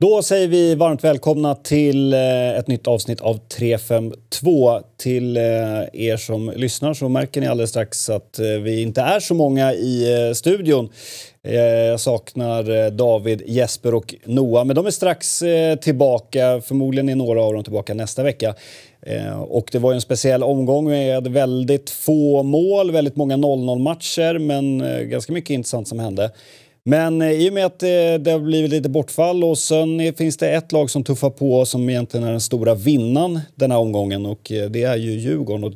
Då säger vi varmt välkomna till eh, ett nytt avsnitt av 352. Till eh, er som lyssnar så märker ni alldeles strax att eh, vi inte är så många i studion. Jag saknar David, Jesper och Noah, men de är strax tillbaka. Förmodligen är några av dem tillbaka nästa vecka. Och det var en speciell omgång med väldigt få mål, väldigt många 0-0-matcher, men ganska mycket intressant som hände. Men eh, i och med att eh, det har blivit lite bortfall och sen finns det ett lag som tuffar på som egentligen är den stora vinnaren den här omgången och eh, det är ju Djurgården. Och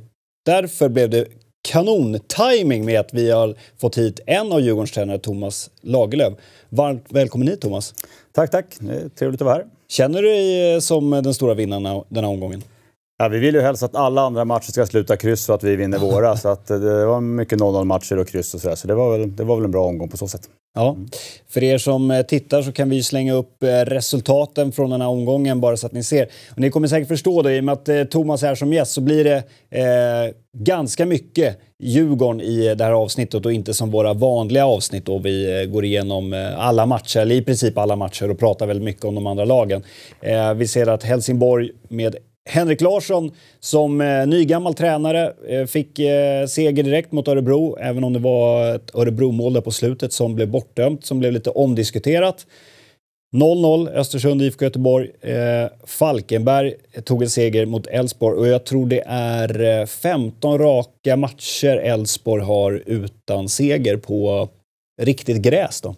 därför blev det kanon-timing med att vi har fått hit en av Djurgårdens tränare, Thomas Lagerlöf. Varmt välkommen hit, Thomas. Tack, tack. Trevligt att vara här. Känner du dig som den stora vinnaren den här omgången? Ja, vi vill ju helst att alla andra matcher ska sluta kryss och att vi vinner våra. så att eh, det var mycket 0-0 matcher och kryss och sådär. Så det var, väl, det var väl en bra omgång på så sätt. Ja. Mm. För er som eh, tittar så kan vi slänga upp eh, resultaten från den här omgången bara så att ni ser. Och ni kommer säkert förstå det, i och med att Thomas är här som gäst så blir det eh, ganska mycket Djurgården i det här avsnittet och inte som våra vanliga avsnitt då vi går igenom alla matcher, eller i princip alla matcher och pratar väldigt mycket om de andra lagen. Eh, vi ser att Helsingborg med Henrik Larsson som eh, nygammal tränare eh, fick eh, seger direkt mot Örebro, även om det var ett Örebromål där på slutet som blev bortdömt, som blev lite omdiskuterat. 0-0 Östersund, IFK Göteborg. Eh, Falkenberg tog en seger mot Elfsborg och jag tror det är 15 eh, raka matcher Elfsborg har utan seger på riktigt gräs. Då.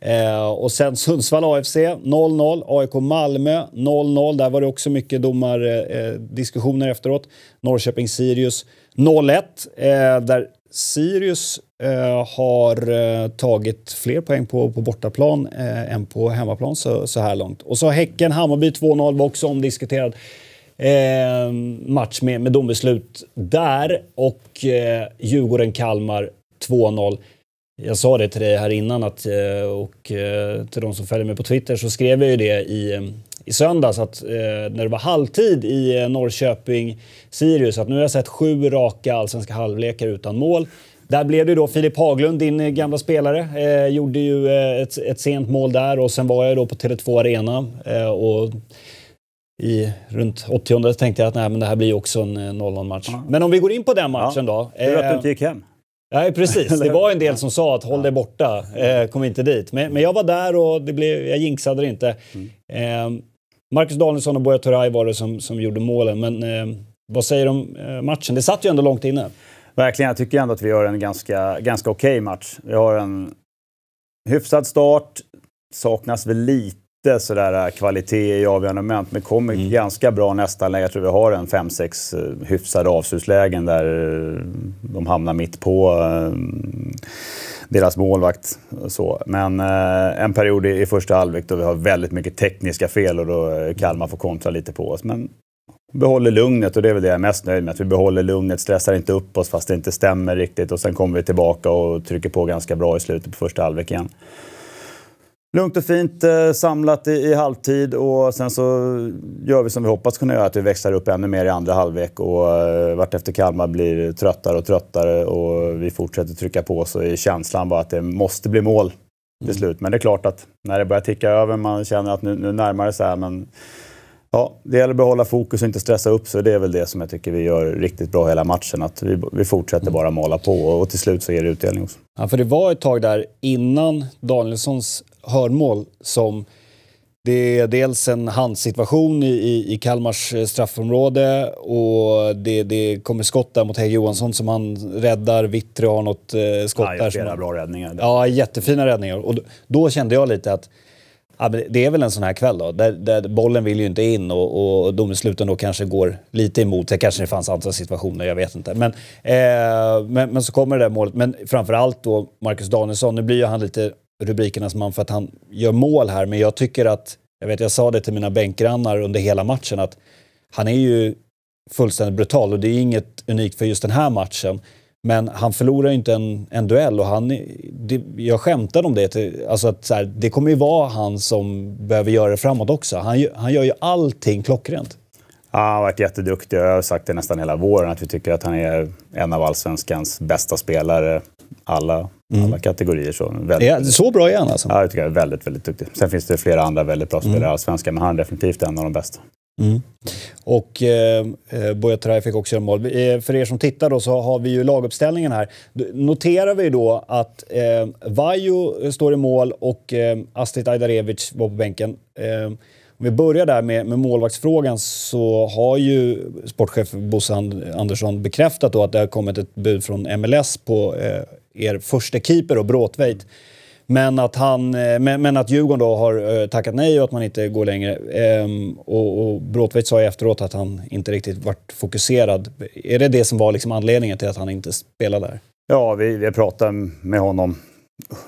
Eh, och sen Sundsvall AFC 0-0, AIK Malmö 0-0. Där var det också mycket domardiskussioner eh, eh efteråt. Norrköping Sirius 0-1 eh, där Sirius eh, har eh, tagit fler poäng på, på bortaplan än på hemmaplan så, så här långt. Och så Häcken-Hammarby 2-0 var också omdiskuterad. Eh, match med, med dombeslut där och eh, Djurgården-Kalmar 2-0 jag sa det till dig här innan att, eh, och eh, till de som följer mig på Twitter så skrev jag ju det i, eh, i söndags att när det var halvtid i Norrköping-Sirius att nu har jag sett sju raka allsvenska halvlekar utan mål. Där blev det då Filip Haglund, din gamla spelare, eh, gjorde ju ett, ett sent mål där och sen var jag då på Tele2 Arena eh, och i runt 80 tänkte jag att nej, men det här blir också en 0-0 match. Ja. Men om vi går in på den matchen ja. då. Tur eh, att du inte gick hem. Nej, precis. Det var en del som sa att håll dig borta, eh, kom inte dit. Men, men, jag var där och det blev, jag jinxade det inte. Eh, Marcus Danielsson och Buya Turay var det som, som gjorde målen, men eh, vad säger du om eh, matchen? Det satt ju ändå långt inne. Verkligen. Jag tycker ändå att vi gör en ganska, ganska okej okay match. Vi har en hyfsad start, saknas väl lite lite sådär äh, kvalitet i avgörande moment, men kommer mm. ganska bra nästan. Jag tror vi har en 5-6 äh, hyfsade avslutslägen där äh, de hamnar mitt på deras målvakt. Så. Men en period i, i första halvlek då vi har väldigt mycket tekniska fel och då Kalmar får kontra lite på oss. Men behåller lugnet och det är väl det jag är mest nöjd med. Att vi behåller lugnet, stressar inte upp oss fast det inte stämmer riktigt och sen kommer vi tillbaka och trycker på ganska bra i slutet på första halvlek igen lugnt och fint eh, samlat i, i, halvtid och sen så gör vi som vi hoppas kunna göra, att vi växlar upp ännu mer i andra halvlek och eh, vartefter Kalmar blir tröttare och tröttare och vi fortsätter trycka på så är känslan bara att det måste bli mål till mm. slut. Men det är klart att när det börjar ticka över, man känner att nu, nu närmar det sig men Ja, det gäller att behålla fokus och inte stressa upp sig. Det är väl det som jag tycker vi gör riktigt bra hela matchen. Att vi, vi fortsätter mm. bara mala på och till slut så ger det utdelning också. Ja, för det var ett tag där innan Danielssons hörnmål som det är dels en handsituation i, i, i, Kalmars eh, straffområde och det, det kommer skott där mot Hege Johansson som han räddar. Vittre har något eh, skott Nej, där. Flera som, bra räddningar. Ja, jättefina räddningar. Och då, då kände jag lite att ja, det är väl en sån här kväll då, där, där bollen vill ju inte in och, och domsluten då kanske går lite emot. Det kanske det fanns andra situationer, jag vet inte. Men, eh, men, men, så kommer det där målet. Men framförallt då Marcus Danielsson, nu blir ju han lite rubrikernas man för att han gör mål här, men jag tycker att, jag vet jag sa det till mina bänkgrannar under hela matchen, att han är ju fullständigt brutal och det är inget unikt för just den här matchen. Men han förlorar ju inte en, en duell och han, det, jag skämtade om det. alltså att så här, det kommer ju vara han som behöver göra det framåt också. Han, han gör ju allting klockrent. Ja, han har varit jätteduktig. Jag har sagt det nästan hela våren att vi tycker att han är en av allsvenskans bästa spelare. Alla Mm. alla kategorier. Så, väldigt, ja, så bra är han alltså? Ja, jag tycker jag är väldigt, väldigt duktig. Sen finns det flera andra väldigt bra mm. spelare i mm. Allsvenskan, men han är definitivt en av de bästa. Mm. Och eh, eh Bojatraj fick också göra mål. Eh, för er som tittar då så har vi ju laguppställningen här. Noterar vi då att eh, Vajo står i mål och eh, Astrid Ajdarevic var på bänken. Eh, om vi börjar där med, med målvaktsfrågan så har ju sportchef Bosse Andersson bekräftat då att det har kommit ett bud från MLS på eh, er första keeper och Bråtveit. Men att, han, eh, men, att Djurgården då har eh, tackat nej och att man inte går längre. Ehm, och, och Bråtveit sa ju efteråt att han inte riktigt varit fokuserad. Är det det som var liksom anledningen till att han inte spelade där? Ja, vi, vi pratade med honom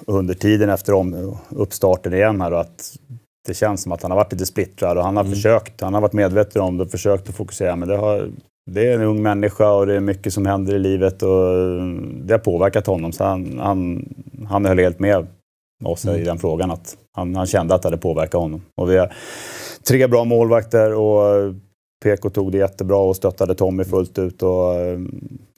under tiden efter om, uppstarten igen här och att det känns som att han har varit lite splittrad och han har mm. försökt. Han har varit medveten om det och försökt att fokusera men det har det är en ung människa och det är mycket som händer i livet och det har påverkat honom. Så han, han, han höll helt med oss mm. i den frågan. Att han, han kände att det hade påverkat honom. Och vi har tre bra målvakter och PK tog det jättebra och stöttade Tommy fullt ut. Och, eh,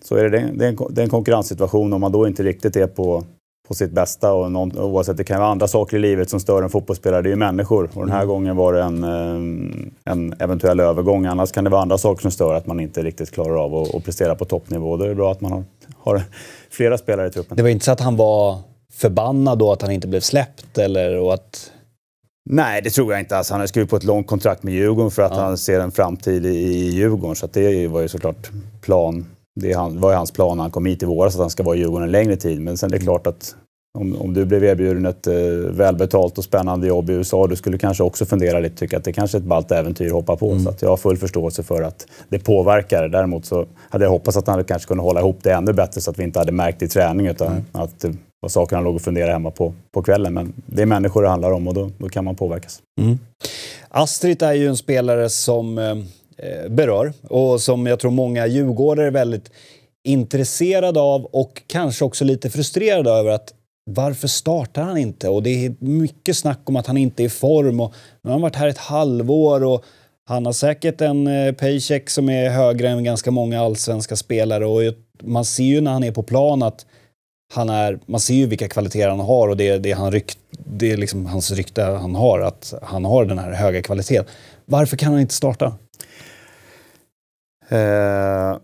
så är det, det, är en, det är en konkurrenssituation om man då inte riktigt är på på sitt bästa. Och någon, oavsett, det kan vara andra saker i livet som stör en fotbollsspelare. Det är ju människor. Och den här mm. gången var det en, eh, en eventuell övergång. Annars kan det vara andra saker som stör att man inte riktigt klarar av att, att prestera på toppnivå. Då är det bra att man har, har flera spelare i truppen. Det var inte så att han var förbannad då att han inte blev släppt eller och att Nej, det tror jag inte. Alltså, han har skrivit på ett långt kontrakt med Djurgården för att ja. han ser en framtid i, Djurgården. Så det var ju såklart plan det var ju hans plan när han kom hit i våras att han ska vara i Djurgården en längre tid. Men sen är det klart att om, om du blev erbjuden ett eh, välbetalt och spännande jobb i USA, du skulle kanske också fundera lite, tycka att det kanske är ett ballt äventyr att hoppa på. Mm. Så jag har full förståelse för att det påverkar. Däremot så hade jag hoppats att han kanske kunde hålla ihop det ännu bättre så att vi inte hade märkt det i träning utan mm. att det var saker han låg och funderade hemma på på kvällen. Men det är människor det handlar om och då, då kan man påverkas. Mm. Astrid är ju en spelare som eh, Eh, berör och som jag tror många djurgårdare är väldigt intresserade av och kanske också lite frustrerade över att varför startar han inte? Och det är mycket snack om att han inte är i form och nu har han varit här ett halvår och han har säkert en eh, paycheck som är högre än ganska många allsvenska spelare och man ser ju när han är på plan att han är, man ser ju vilka kvaliteter han har och det, det, han rykt, det är liksom hans rykte han har, att han har den här höga kvaliteten. Varför kan han inte starta? Eh,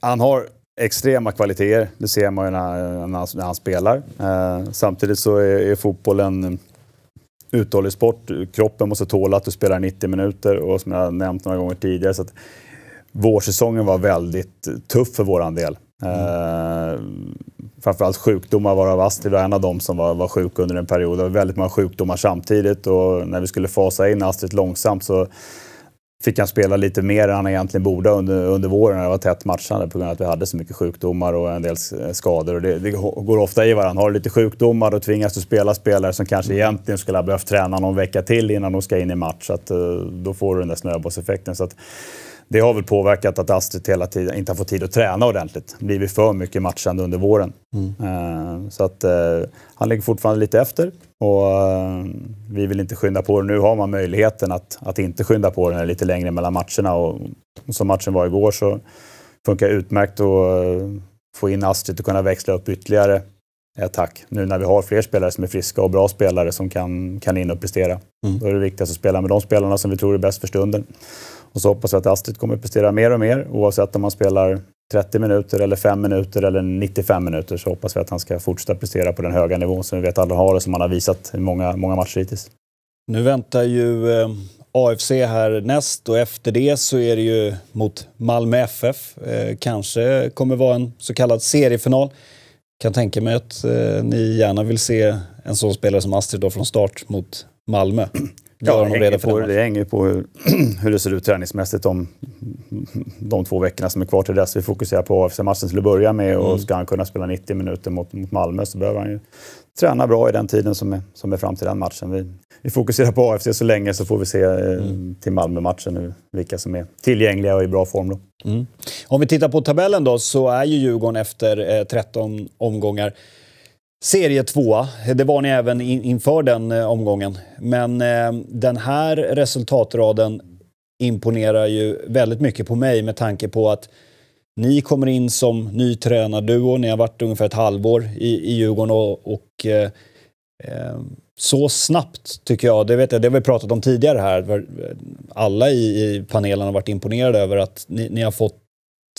han har extrema kvaliteter, det ser man ju när, när han, spelar. Eh, samtidigt så är, är fotbollen uthållig sport. Kroppen måste tåla att du spelar 90 minuter och som jag nämnt några gånger tidigare så att vårsäsongen var väldigt tuff för våran del. Mm. framförallt sjukdomar varav Astrid var en av dem som var, var sjuk under en period. Det var väldigt många sjukdomar samtidigt och när vi skulle fasa in Astrid långsamt så fick han spela lite mer än han egentligen borde under, under våren när det var tätt matchande på grund av att vi hade så mycket sjukdomar och en del eh, skador. Och det, det går ofta i varandra. Har du lite sjukdomar då tvingas du spela spelare som kanske mm. egentligen skulle ha behövt träna någon vecka till innan de ska in i match. Så att, eh, då får du den där snöbollseffekten. Så att, det har väl påverkat att Astrid hela tiden inte har fått tid att träna ordentligt. blivit för mycket matchande under våren. Mm. Eh, så att eh, han ligger fortfarande lite efter och eh, vi vill inte skynda på det. Nu har man möjligheten att, att inte skynda på den lite längre mellan matcherna och som matchen var igår så funkar utmärkt att få in Astrid och kunna växla upp ytterligare ett attack. Nu när vi har fler spelare som är friska och bra spelare som kan, kan in och prestera. Mm. Då är det viktigast att spela med de spelarna som vi tror är bäst för stunden. Och så hoppas jag att Astrid kommer prestera mer och mer oavsett om man spelar 30 minuter eller 5 minuter eller 95 minuter så hoppas vi att han ska fortsätta prestera på den höga nivån som vi vet alla har och som han har visat i många, många matcher hittills. Nu väntar ju eh, AFC härnäst och efter det så är det ju mot Malmö FF. Eh, kanske kommer vara en så kallad seriefinal. Kan tänka mig att eh, ni gärna vill se en sån spelare som Astrid då från start mot Malmö. Ja, alltså. det, hänger på, det hänger på hur, hur det ser ut träningsmässigt de, de två veckorna som är kvar till dess. Vi fokuserar på AFC-matchen till att börja med och mm. ska han kunna spela 90 minuter mot, mot Malmö så behöver han ju träna bra i den tiden som är, som är fram till den matchen. Vi, vi fokuserar på AFC så länge så får vi se eh, mm. till Malmö-matchen nu vilka som är tillgängliga och i bra form. Då. Mm. Om vi tittar på tabellen då så är ju Djurgården efter eh, 13 omgångar Serie Serietvåa, det var ni även in, inför den eh, omgången. Men eh, den här resultatraden imponerar ju väldigt mycket på mig med tanke på att ni kommer in som ny tränarduo, ni har varit ungefär ett halvår i, i Djurgården och, och eh, eh så snabbt tycker jag, det, vet jag, det har vi pratat om tidigare här, alla i, i panelen har varit imponerade över att ni, ni har fått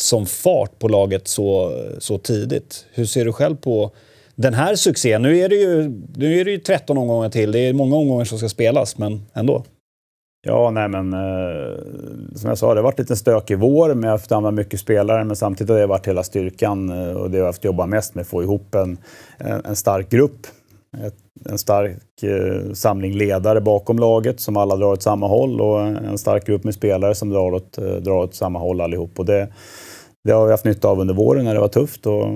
som fart på laget så, så tidigt. Hur ser du själv på den här succén, nu är, det ju, nu är det ju 13 omgångar till, det är många omgångar som ska spelas, men ändå. Ja, nej men eh, som jag sa, det har varit lite stök i vår, men jag har haft använda mycket spelare, men samtidigt har det varit hela styrkan eh, och det jag har haft jobba mest med, att få ihop en, en, en stark grupp en stark eh, samling ledare bakom laget som alla drar åt samma håll och en stark grupp med spelare som drar åt, eh, drar åt samma håll allihop. Och det, det har vi haft nytta av under våren när det var tufft och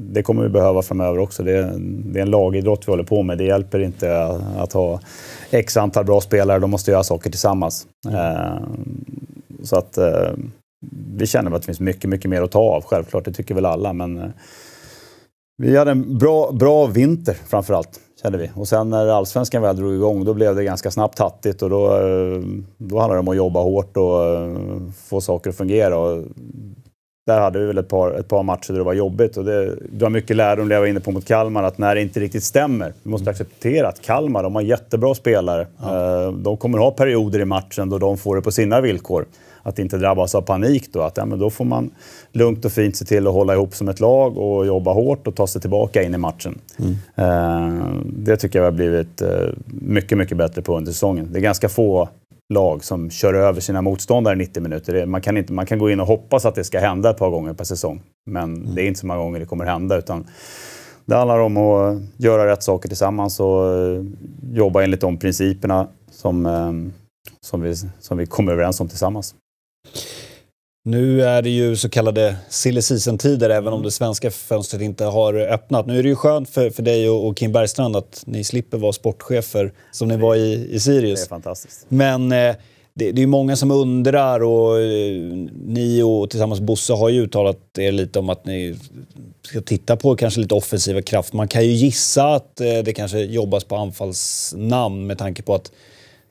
det kommer vi behöva framöver också. Det är, det är, en lagidrott vi håller på med. Det hjälper inte att ha x antal bra spelare. De måste göra saker tillsammans. Mm. Eh, så att eh, vi känner att det finns mycket, mycket mer att ta av. Självklart, det tycker väl alla. Men eh, vi hade en bra, bra vinter framför allt. Kände vi. Och sen när allsvenskan väl drog igång då blev det ganska snabbt hattigt och då, då handlade det om att jobba hårt och få saker att fungera. Och där hade vi väl ett par, ett par matcher där det var jobbigt. Och det drar mycket lärdom, det jag var inne på mot Kalmar, att när det inte riktigt stämmer. Vi måste acceptera att Kalmar, de har jättebra spelare. Ja. Eh, de kommer ha perioder i matchen då de får det på sina villkor. Att inte drabbas av panik då. Att, ja, men då får man lugnt och fint se till att hålla ihop som ett lag och jobba hårt och ta sig tillbaka in i matchen. Mm. Eh, det tycker jag har blivit eh, mycket, mycket bättre på under säsongen. Det är ganska få lag som kör över sina motståndare 90 minuter. Man kan, inte, man kan gå in och hoppas att det ska hända ett par gånger per säsong. Men mm. det är inte så många gånger det kommer hända. Utan det handlar om att eh, göra rätt saker tillsammans och eh, jobba enligt de principerna som, eh, som, vi, som vi kom överens om tillsammans. Nu är det ju så kallade silly season-tider, även om det svenska fönstret inte har öppnat. Nu är det ju skönt för, för dig och, och Kim Bergstrand att ni slipper vara sportchefer som ni var i, i Sirius. Det är fantastiskt. Men eh, det, det, är många som undrar och eh, ni och tillsammans Bosse har ju uttalat er lite om att ni ska titta på kanske lite offensiva kraft. Man kan ju gissa att eh, det kanske jobbas på anfallsnamn med tanke på att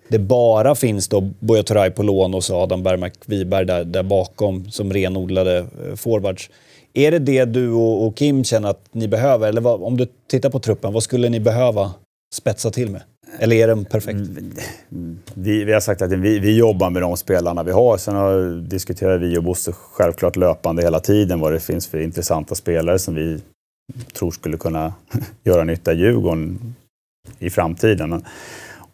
det bara finns då Buya på lån och så Adam Bergmark Wiberg där, där bakom som renodlade eh, forwards. Är det det du och, och Kim känner att ni behöver? Eller vad, om du tittar på truppen, vad skulle ni behöva spetsa till med? Eller är den perfekt? Mm, vi, vi har sagt att vi, vi, jobbar med de spelarna vi har. Sen har, diskuterar vi och Bosse självklart löpande hela tiden vad det finns för intressanta spelare som vi tror skulle kunna göra nytta i Djurgården i framtiden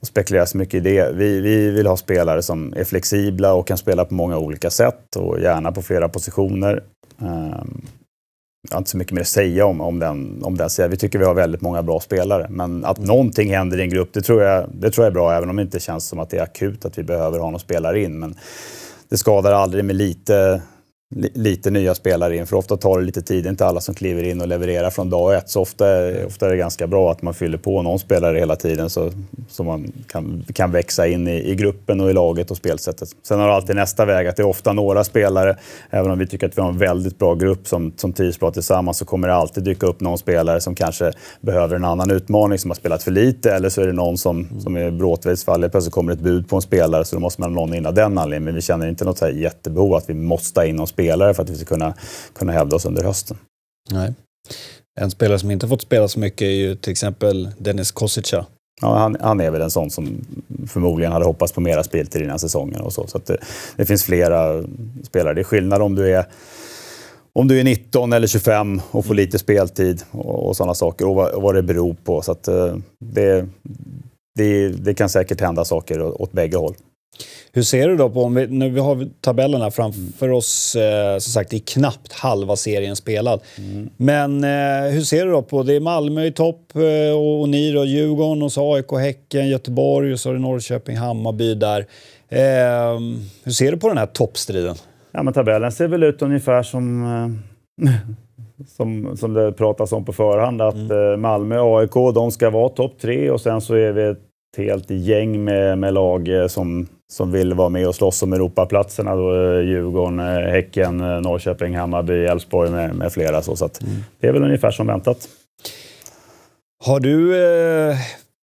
och spekulerar så mycket i det. Vi, vi vill ha spelare som är flexibla och kan spela på många olika sätt och gärna på flera positioner. Ehm, jag har inte så mycket mer att säga om, om, den, om den Vi tycker vi har väldigt många bra spelare. Men att mm. någonting händer i en grupp, det tror, jag, det tror jag är bra. Även om det inte känns som att det är akut att vi behöver ha någon spelare in. Men det skadar aldrig med lite lite nya spelare in, för ofta tar det lite tid. Det är inte alla som kliver in och levererar från dag ett. Så ofta, ofta är det ganska bra att man fyller på någon spelare hela tiden så, så man kan, kan växa in i, i gruppen och i laget och spelsättet. Sen har du alltid nästa väg, att det är ofta några spelare, även om vi tycker att vi har en väldigt bra grupp som, som trivs bra tillsammans, så kommer det alltid dyka upp någon spelare som kanske behöver en annan utmaning, som har spelat för lite, eller så är det någon som, som är Bråtveits fall, plötsligt kommer ett bud på en spelare så då måste man ha någon innan den anledningen. Men vi känner inte något jättebehov att vi måste ha in någon spelare spelare för att vi ska kunna, kunna hävda oss under hösten. Nej. En spelare som inte fått spela så mycket är ju till exempel Dennis Kosica. Ja, han, han, är väl en sån som förmodligen hade hoppats på mera speltid innan säsongen. Och så, så det, det, finns flera spelare. Det är skillnad om du är, om du är 19 eller 25 och får lite speltid och, och sådana saker och vad, och vad, det beror på. Så eh, det, det, det, kan säkert hända saker åt bägge håll. Hur ser du då på, om vi, nu har vi tabellerna framför mm. oss, eh, som sagt det är knappt halva serien spelad. Mm. Men eh, hur ser du då på, det är Malmö i topp eh, och, och ni då, Djurgården och så AIK, Häcken, Göteborg och så har du Norrköping, Hammarby där. Eh, hur ser du på den här toppstriden? Ja, men tabellen ser väl ut ungefär som, eh, som, som det pratas om på förhand. Att mm. Eh, Malmö och AIK de ska vara topp tre och sen så är vi helt gäng med, med lag eh, som, som vill vara med och slåss om Europaplatserna. Då, eh, Djurgården, eh, Häcken, Norrköping, Hammarby, Elfsborg med, med flera. Så, så mm. Det är väl ungefär som väntat. Har du eh,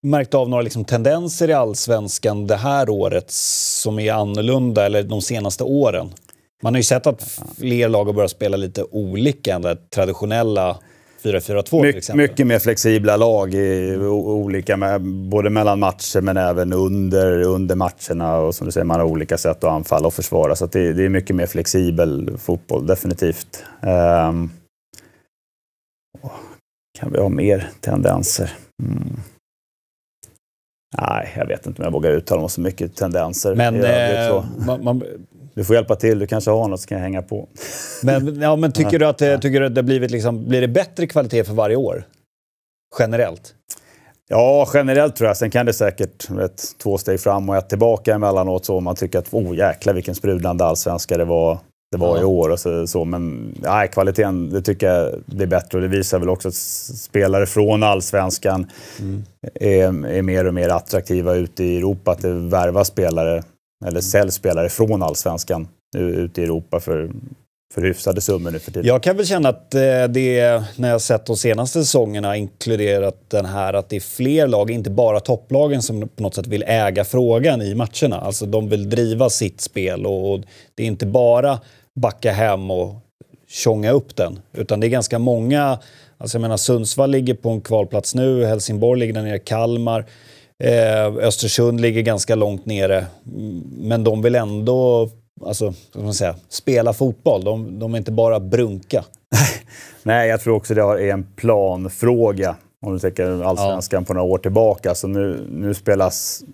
märkt av några liksom, tendenser i allsvenskan det här året som är annorlunda, eller de senaste åren? Man har ju sett att fler lag har börjat spela lite olika än det traditionella 4-4-2 My, till exempel. Mycket mer flexibla lag, i, olika med, både mellan matcher men även under, under matcherna. Och som du säger, man har olika sätt att anfalla och försvara. Så det, det, är mycket mer flexibel fotboll, definitivt. Um, kan vi ha mer tendenser? Mm. Nej, jag vet inte om jag vågar uttala mig så mycket tendenser. Men eh, man, man, du får hjälpa till, du kanske har något så kan jag hänga på. Men, ja, men tycker du att, eh, tycker du att det blivit liksom, blir det bättre kvalitet för varje år? Generellt? Ja, generellt tror jag. Sen kan det säkert ett, två steg fram och ett tillbaka emellanåt. Så man tycker att oh, jäklar vilken sprudlande allsvenska det var, det var ja. i år. Och så, så. Men nej, kvaliteten det tycker jag blir bättre och det visar väl också att spelare från allsvenskan mm. är, är mer och mer attraktiva ute i Europa. Att det värvas spelare eller sälj mm. spelare från allsvenskan ut i Europa för, för hyfsade summor nu för tiden. Jag kan väl känna att eh, det, när jag sett de senaste säsongerna, inkluderat den här, att det är fler lag, inte bara topplagen, som på något sätt vill äga frågan i matcherna. Alltså de vill driva sitt spel och, och det är inte bara backa hem och tjonga upp den, utan det är ganska många Alltså jag menar, Sundsvall ligger på en kvalplats nu, Helsingborg ligger där nere, Kalmar. Eh, Östersund ligger ganska långt nere, mm, men de vill ändå alltså, ska man säga, spela fotboll. De, de är inte bara brunka. Nej, jag tror också det är en planfråga. Om du tänker allsvenskan ja. på några år tillbaka. Så nu, nu spelas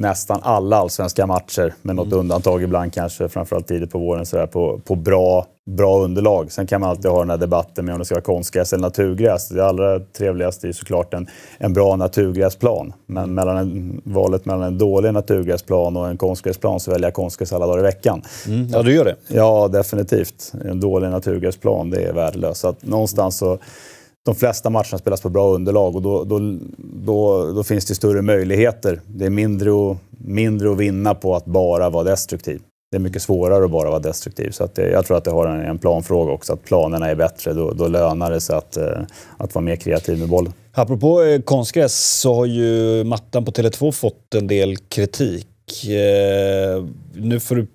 nästan alla allsvenska matcher, med något mm. undantag ibland kanske, framförallt tidigt på våren, så där, på, på bra, bra underlag. Sen kan man alltid ha den här debatten med om det ska vara konstgräs eller naturgräs. Det allra trevligaste är såklart en, en bra naturgräsplan. Men mm. mellan en, valet mellan en dålig naturgräsplan och en konstgräsplan så väljer jag konstgräs alla dagar i veckan. Mm. Ja, du gör det? Ja, definitivt. En dålig naturgräsplan, det är värdelöst. Så att någonstans så de flesta matcherna spelas på bra underlag och då, då, då, då finns det större möjligheter. Det är mindre, och, mindre att vinna på att bara vara destruktiv. Det är mycket svårare att bara vara destruktiv. Så att det, jag tror att det har en, en, planfråga också, att planerna är bättre. Då, då lönar det sig att, eh, att vara mer kreativ med bollen. Apropå eh, konstgräs så har ju mattan på Tele2 fått en del kritik. Eh, nu får du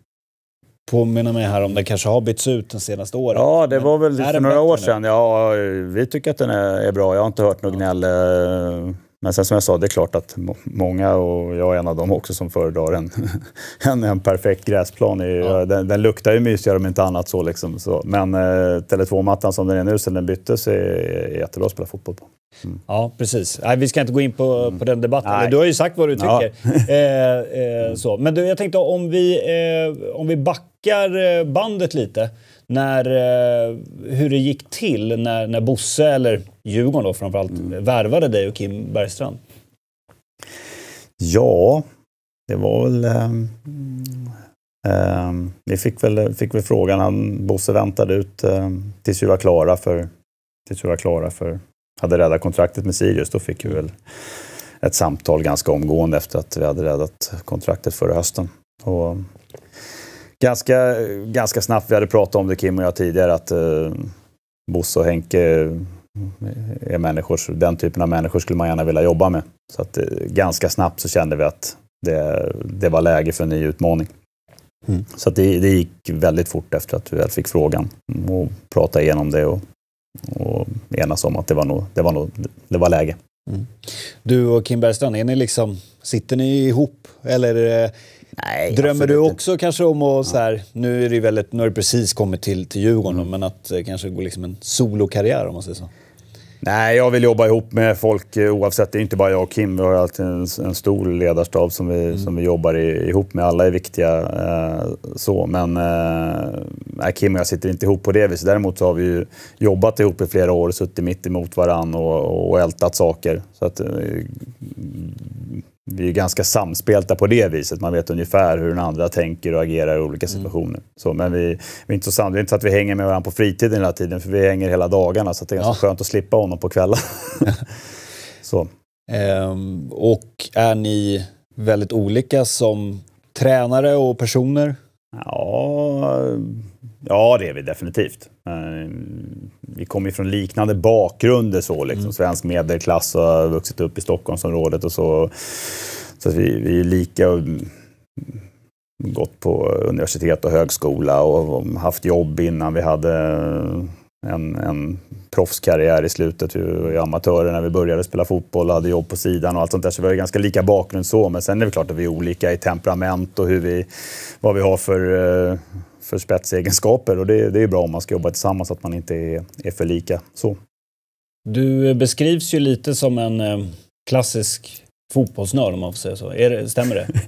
påminna mig här om den kanske har bytts ut den senaste året. Ja, det var väl för några år sedan. Ja, vi tycker att den är, är bra. Jag har inte hört något ja. gnäll. Eh, men sen som jag sa, det är klart att många, och jag är en av dem också, som föredrar en, en, en perfekt gräsplan. Är, ja. den, den, luktar ju mysigare om inte annat. så. Liksom. så men eh, Tele2-mattan som den är nu, sen den byttes, är, är jättebra att spela fotboll på. Mm. Ja, precis. Nej, vi ska inte gå in på, mm. på den debatten. Nej. Du har ju sagt vad du tycker. Ja. eh, eh, så. Men du, jag tänkte om vi, eh, om vi backar eh, bandet lite. När, eh, hur det gick till när, när Bosse, eller Djurgården då framförallt, mm. värvade dig och Kim Bergstrand? Ja, det var väl... Um, um, vi fick väl, fick väl frågan, han, Bosse väntade ut um, tills vi var klara för... Tills vi var klara för... Hade räddat kontraktet med Sirius, då fick vi väl ett samtal ganska omgående efter att vi hade räddat kontraktet förra hösten. Och ganska, ganska snabbt, vi hade pratat om det Kim och jag tidigare, att eh, Bosse och Henke är människor, den typen av människor skulle man gärna vilja jobba med. Så att eh, ganska snabbt så kände vi att det, det var läge för en ny utmaning. Mm. Så att det, det, gick väldigt fort efter att vi väl fick frågan och prata igenom det och, och enas om att det var, nog, det var, nog, det var läge. Mm. Du och Kim Bergstrand, är ni liksom, sitter ni ihop? Eller eh, Nej, drömmer du också inte. kanske om att, ja. så här, nu är det väldigt, nu har du precis kommit till, till Djurgården, mm. men att eh, kanske gå liksom en solokarriär om man säger så? Nej, jag vill jobba ihop med folk eh, oavsett. Det är inte bara jag och Kim. Vi har alltid en, en stor ledarstab som vi, mm. som vi jobbar i, ihop med. Alla är viktiga. Eh, så. Men eh, Kim och jag sitter inte ihop på det viset. Däremot så har vi ju jobbat ihop i flera år, suttit mitt emot varann och, och ältat saker. Så att, eh, vi är ganska samspelta på det viset. Man vet ungefär hur den andra tänker och agerar i olika mm. situationer. Mm. Så, men vi, vi är inte så det är inte så att vi hänger med varandra på fritiden hela tiden, för vi hänger hela dagarna. Så det är ganska ja. skönt att slippa honom på kvällarna. så. Ehm, och är ni väldigt olika som tränare och personer? Ja, Ja, det är vi definitivt. Eh, vi kommer ju från liknande bakgrunder. så liksom. Mm. Svensk medelklass och har vuxit upp i Stockholmsområdet och så. Så vi, vi är lika mm, gått på universitet och högskola och haft jobb innan vi hade en, en proffskarriär i slutet. Vi var amatörer när vi började spela fotboll och hade jobb på sidan och allt sånt där. Så vi har ganska lika bakgrund så. Men sen är det klart att vi är olika i temperament och hur vi, vad vi har för eh, för spetsegenskaper och det, det är bra om man ska jobba tillsammans, att man inte är, är för lika. Så. Du eh, beskrivs ju lite som en eh, klassisk fotbollsnörd om man får säga så. Det, stämmer det?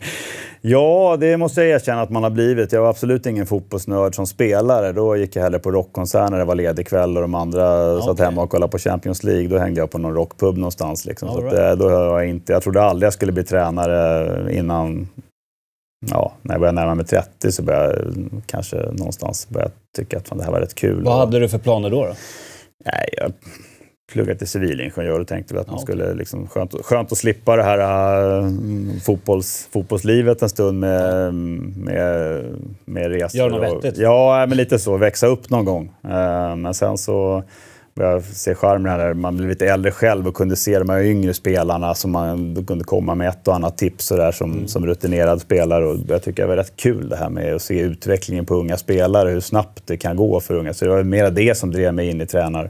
ja, det måste jag erkänna att man har blivit. Jag var absolut ingen fotbollsnörd som spelare. Då gick jag hellre på rockkonserter när det var ledig kväll och de andra okay. Ah, satt hemma och kollade på Champions League. Då hängde jag på någon rockpub någonstans. Liksom. Ah, så right. att, eh, då jag inte, jag trodde aldrig jag skulle bli tränare innan ja, när jag började närma mig 30 så började jag kanske någonstans börja tycka att fan, det här var rätt kul. Vad hade du för planer då? då? Nej, jag pluggade till civilingenjör och tänkte att man skulle liksom, skönt, skönt att slippa det här äh, fotbolls, fotbollslivet en stund med, med, med resor. Göra något vettigt? Ja, men lite så. Växa upp någon gång. Äh, men sen så jag ser charmen här. Man blev lite äldre själv och kunde se de här yngre spelarna som man kunde komma med ett och annat tips och där som, mm. som rutinerad spelare. Och jag tycker det var rätt kul det här med att se utvecklingen på unga spelare, hur snabbt det kan gå för unga. Så det var mer det som drev mig in i tränar,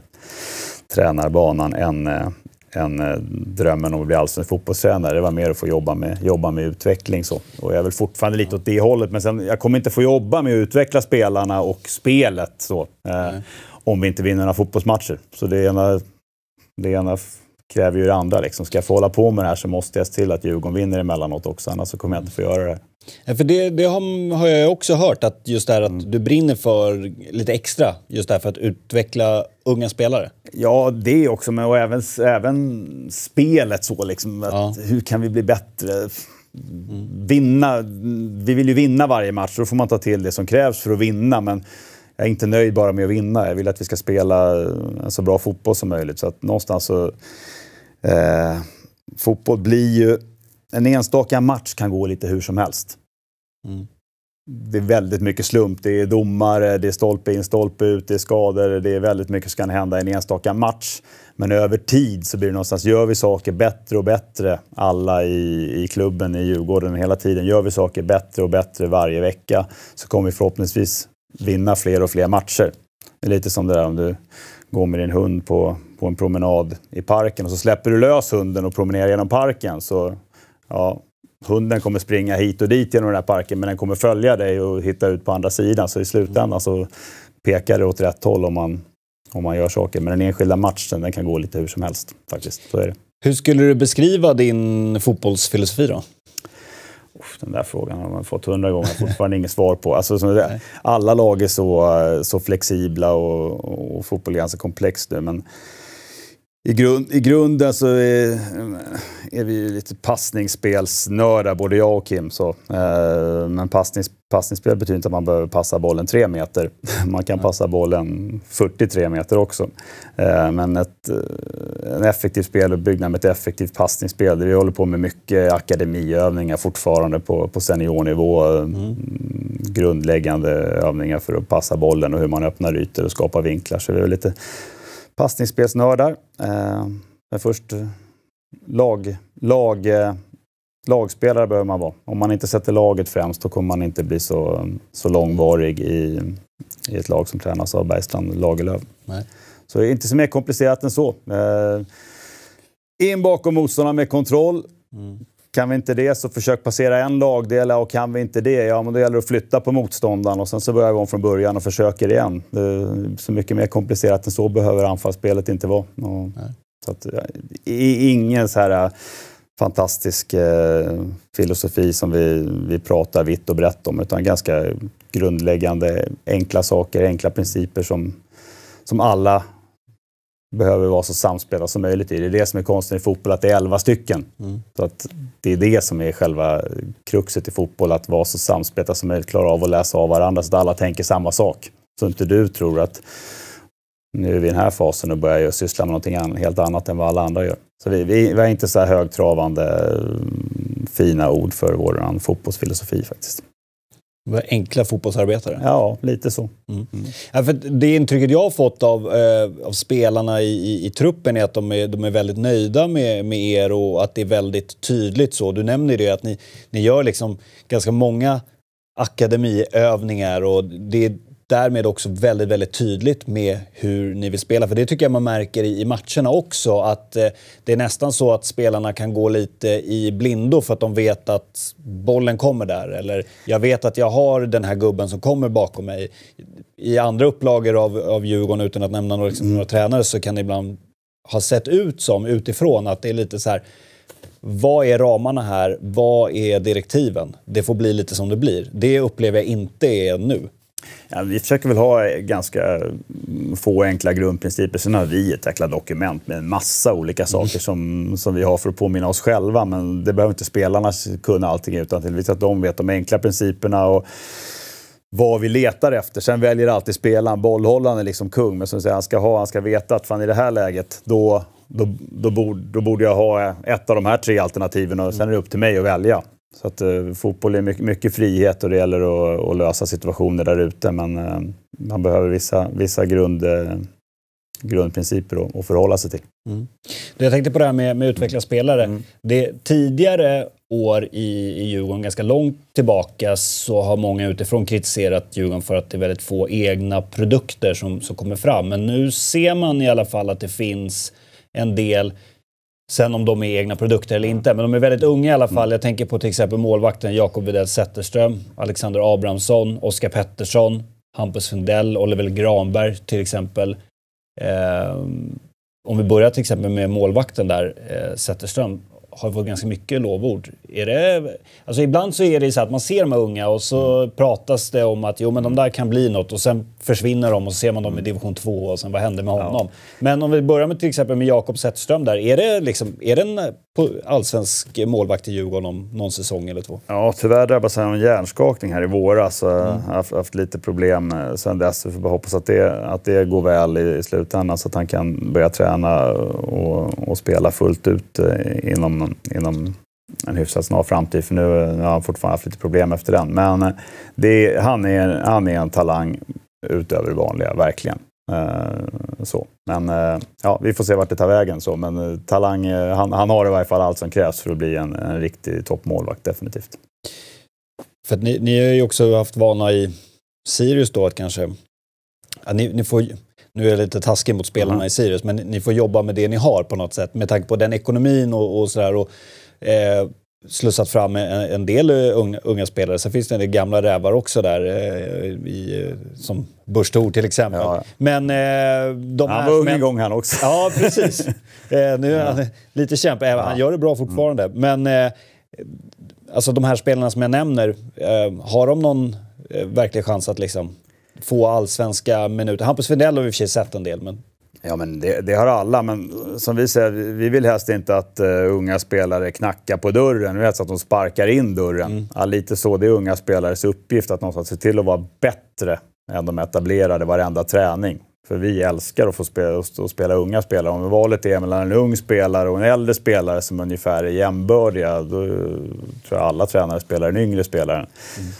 tränarbanan än, äh, än äh, drömmen om att bli allsvensk fotbollstränare. Det var mer att få jobba med, jobba med utveckling. Så. Och jag är väl fortfarande lite åt det hållet, men sen, jag kommer inte få jobba med att utveckla spelarna och spelet. Så. Äh, om vi inte vinner några fotbollsmatcher. Så det ena, det ena kräver ju det andra. Liksom. Ska jag få hålla på med det här så måste jag se till att Djurgården vinner emellanåt också, annars så kommer jag inte få göra det. Ja, för det, det har, jag också hört, att just det här att mm. du brinner för lite extra, just därför att utveckla unga spelare. Ja, det också, men och även, även spelet så liksom. Att ja. Hur kan vi bli bättre? Mm. Vinna. Vi vill ju vinna varje match, då får man ta till det som krävs för att vinna. Men jag är inte nöjd bara med att vinna. Jag vill att vi ska spela en eh, så bra fotboll som möjligt. Så att någonstans så... Eh, fotboll blir ju... En enstaka match kan gå lite hur som helst. Mm. Det är väldigt mycket slump. Det är domare, det är stolpe in, stolpe ut, det är skador. Det är väldigt mycket som kan hända i en enstaka match. Men över tid så blir det någonstans, gör vi saker bättre och bättre, alla i, i klubben, i Djurgården hela tiden, gör vi saker bättre och bättre varje vecka så kommer vi förhoppningsvis vinna fler och fler matcher. Det är lite som det där om du går med din hund på, på en promenad i parken och så släpper du lös hunden och promenerar genom parken. Så, ja, hunden kommer springa hit och dit genom den här parken men den kommer följa dig och hitta ut på andra sidan. Så i slutändan så pekar det åt rätt håll om man, om man gör saker. Men den enskilda matchen den kan gå lite hur som helst. faktiskt. Så är det. Hur skulle du beskriva din fotbollsfilosofi då? Den där frågan har man fått hundra gånger och fortfarande inget svar på. Alltså, det, alla lag är så, eh, så flexibla och, och fotboll är ganska komplext nu. Men i, grund, I grunden så är, eh, är vi ju lite passningsspelsnördar, både jag och Kim. Så, eh, men passnings, passningsspel betyder inte att man behöver passa bollen tre meter. Man kan passa bollen 43 meter också. Eh, men ett eh, en effektiv speluppbyggnad med ett effektivt passningsspel. Vi håller på med mycket akademiövningar fortfarande på, på seniornivå. Mm. Grundläggande övningar för att passa bollen och hur man öppnar ytor och skapar vinklar. Så vi är lite passningsspelsnördar. Eh, men först eh, lag, lag, eh, lagspelare behöver man vara. Om man inte sätter laget främst då kommer man inte bli så, så långvarig i, i ett lag som tränas av Bergstrand Lagerlöf. Nej. Så det är inte så mer komplicerat än så. In bakom motståndarna med kontroll. Mm. Kan vi inte det så försök passera en lagdel och kan vi inte det, ja men då gäller det att flytta på motståndaren och sen så börjar vi om från början och försöker igen. Så mycket mer komplicerat än så behöver anfallsspelet inte vara. Och, så att, ingen så här äh, fantastisk eh, filosofi som vi, vi pratar vitt och brett om utan ganska grundläggande enkla saker, enkla principer som, som alla behöver vara så samspelad som möjligt i. Det är det som är konsten i fotboll, att det är elva stycken. Mm. Så att det är det som är själva kruxet i fotboll, att vara så samspelad som möjligt, klara av att läsa av varandra så att alla tänker samma sak. Så inte du tror att nu är vi i den här fasen och börjar jag syssla med någonting annat, helt annat än vad alla andra gör. Så vi, vi, vi är inte så här högtravande mm, fina ord för vår fotbollsfilosofi faktiskt enkla fotbollsarbetare? Ja, lite så. Mm. Mm. Ja, för det intrycket jag har fått av, eh, av spelarna i, i, i, truppen är att de är, de är väldigt nöjda med, med er och att det är väldigt tydligt så. Du nämner det att ni, ni gör liksom ganska många akademiövningar och det är därmed också väldigt, väldigt tydligt med hur ni vill spela. För det tycker jag man märker i matcherna också, att eh, det är nästan så att spelarna kan gå lite i blindo för att de vet att bollen kommer där. Eller jag vet att jag har den här gubben som kommer bakom mig. I andra upplagor av, av Djurgården, utan att nämna några, liksom, mm. några tränare, så kan det ibland ha sett ut som utifrån att det är lite så här vad är ramarna här? Vad är direktiven? Det får bli lite som det blir. Det upplever jag inte är nu. Ja, vi försöker väl ha ganska mm, få enkla grundprinciper. Sen har vi ett jäkla dokument med en massa olika mm. saker som, som vi har för att påminna oss själva. Men det behöver inte spelarna kunna allting utan till. Vi att de vet de enkla principerna. Och vad vi letar efter. Sen väljer alltid spelaren, bollhållaren är liksom kung, men som säger, han ska ha, han ska veta att fan i det här läget, då, då, då, borde, då borde jag ha ett av de här tre alternativen och sen mm. är det upp till mig att välja. Så att eh, fotboll är mycket, mycket, frihet och det gäller att, att lösa situationer där ute. Men eh, man behöver vissa, vissa grund, eh, grundprinciper att förhålla sig till. Mm. Jag tänkte på det här med, med utveckla spelare. Mm. Det, tidigare år i, i Djurgården, ganska långt tillbaka, så har många utifrån kritiserat Djurgården för att det är väldigt få egna produkter som, som kommer fram. Men nu ser man i alla fall att det finns en del Sen om de är egna produkter eller inte, men de är väldigt unga i alla fall. Mm. Jag tänker på till exempel målvakten Jakob Widell Zetterström, Alexander Abrahamsson, Oskar Pettersson, Hampus Fundell, Oliver Granberg till exempel. Eh, om vi börjar till exempel med målvakten där, eh, Zetterström har fått ganska mycket lovord. Är det, alltså ibland så är det så att man ser de här unga och så mm. pratas det om att jo, men de där kan bli något och sen försvinner de och så ser man dem i mm. division 2 och sen vad händer med honom? Ja. Men om vi börjar med till exempel med Jakob Zetterström där, är det, liksom, är det en allsvensk målvakt i Djurgården om någon säsong eller två. Ja, tyvärr drabbades han av en hjärnskakning här i våras och eh, mm. haft, haft lite problem eh, sedan dess. Vi får bara hoppas att det, att det går väl i, i slutändan så att han kan börja träna och, och spela fullt ut eh, inom, inom en hyfsat snar framtid, för nu, nu har han fortfarande haft lite problem efter den. Men det, han, är, han är en talang utöver det vanliga, verkligen. Eh, så. Men eh, ja, vi får se vart det tar vägen. Så. Men eh, Talang, han, han har i varje fall allt som krävs för att bli en, en riktig toppmålvakt, definitivt. För ni, ni har ju också haft vana i Sirius då att kanske... Ja, ni, ni, får, nu är jag lite taskig mot spelarna mm. i Sirius, men ni, får jobba med det ni har på något sätt med tanke på den ekonomin och, och sådär. eh, slussat fram en, en del eh, unga, unga, spelare. Sen finns det en del gamla rävar också där, eh, i, eh, som Busch till exempel. Ja. Men de Han var ung en gång han också. Ja, precis. nu är han lite kämpe. Han gör det bra fortfarande. Mm. Men alltså de här spelarna som jag nämner, har de någon verklig chans att liksom få allsvenska minuter? Hampus Findell har vi i och för sig sett en del, men Ja, men det, det, har alla, men som vi säger, vi vill helst inte att uh, unga spelare knackar på dörren. Vi vill helst att de sparkar in dörren. Mm. Ja, lite så, det är unga spelares uppgift att någonstans se till att vara bättre än de etablerade varenda träning. För vi älskar att få spela, att spela unga spelare. Om valet är mellan en ung spelare och en äldre spelare som ungefär är jämbördiga, då tror jag alla tränare spelar den yngre spelaren. Mm.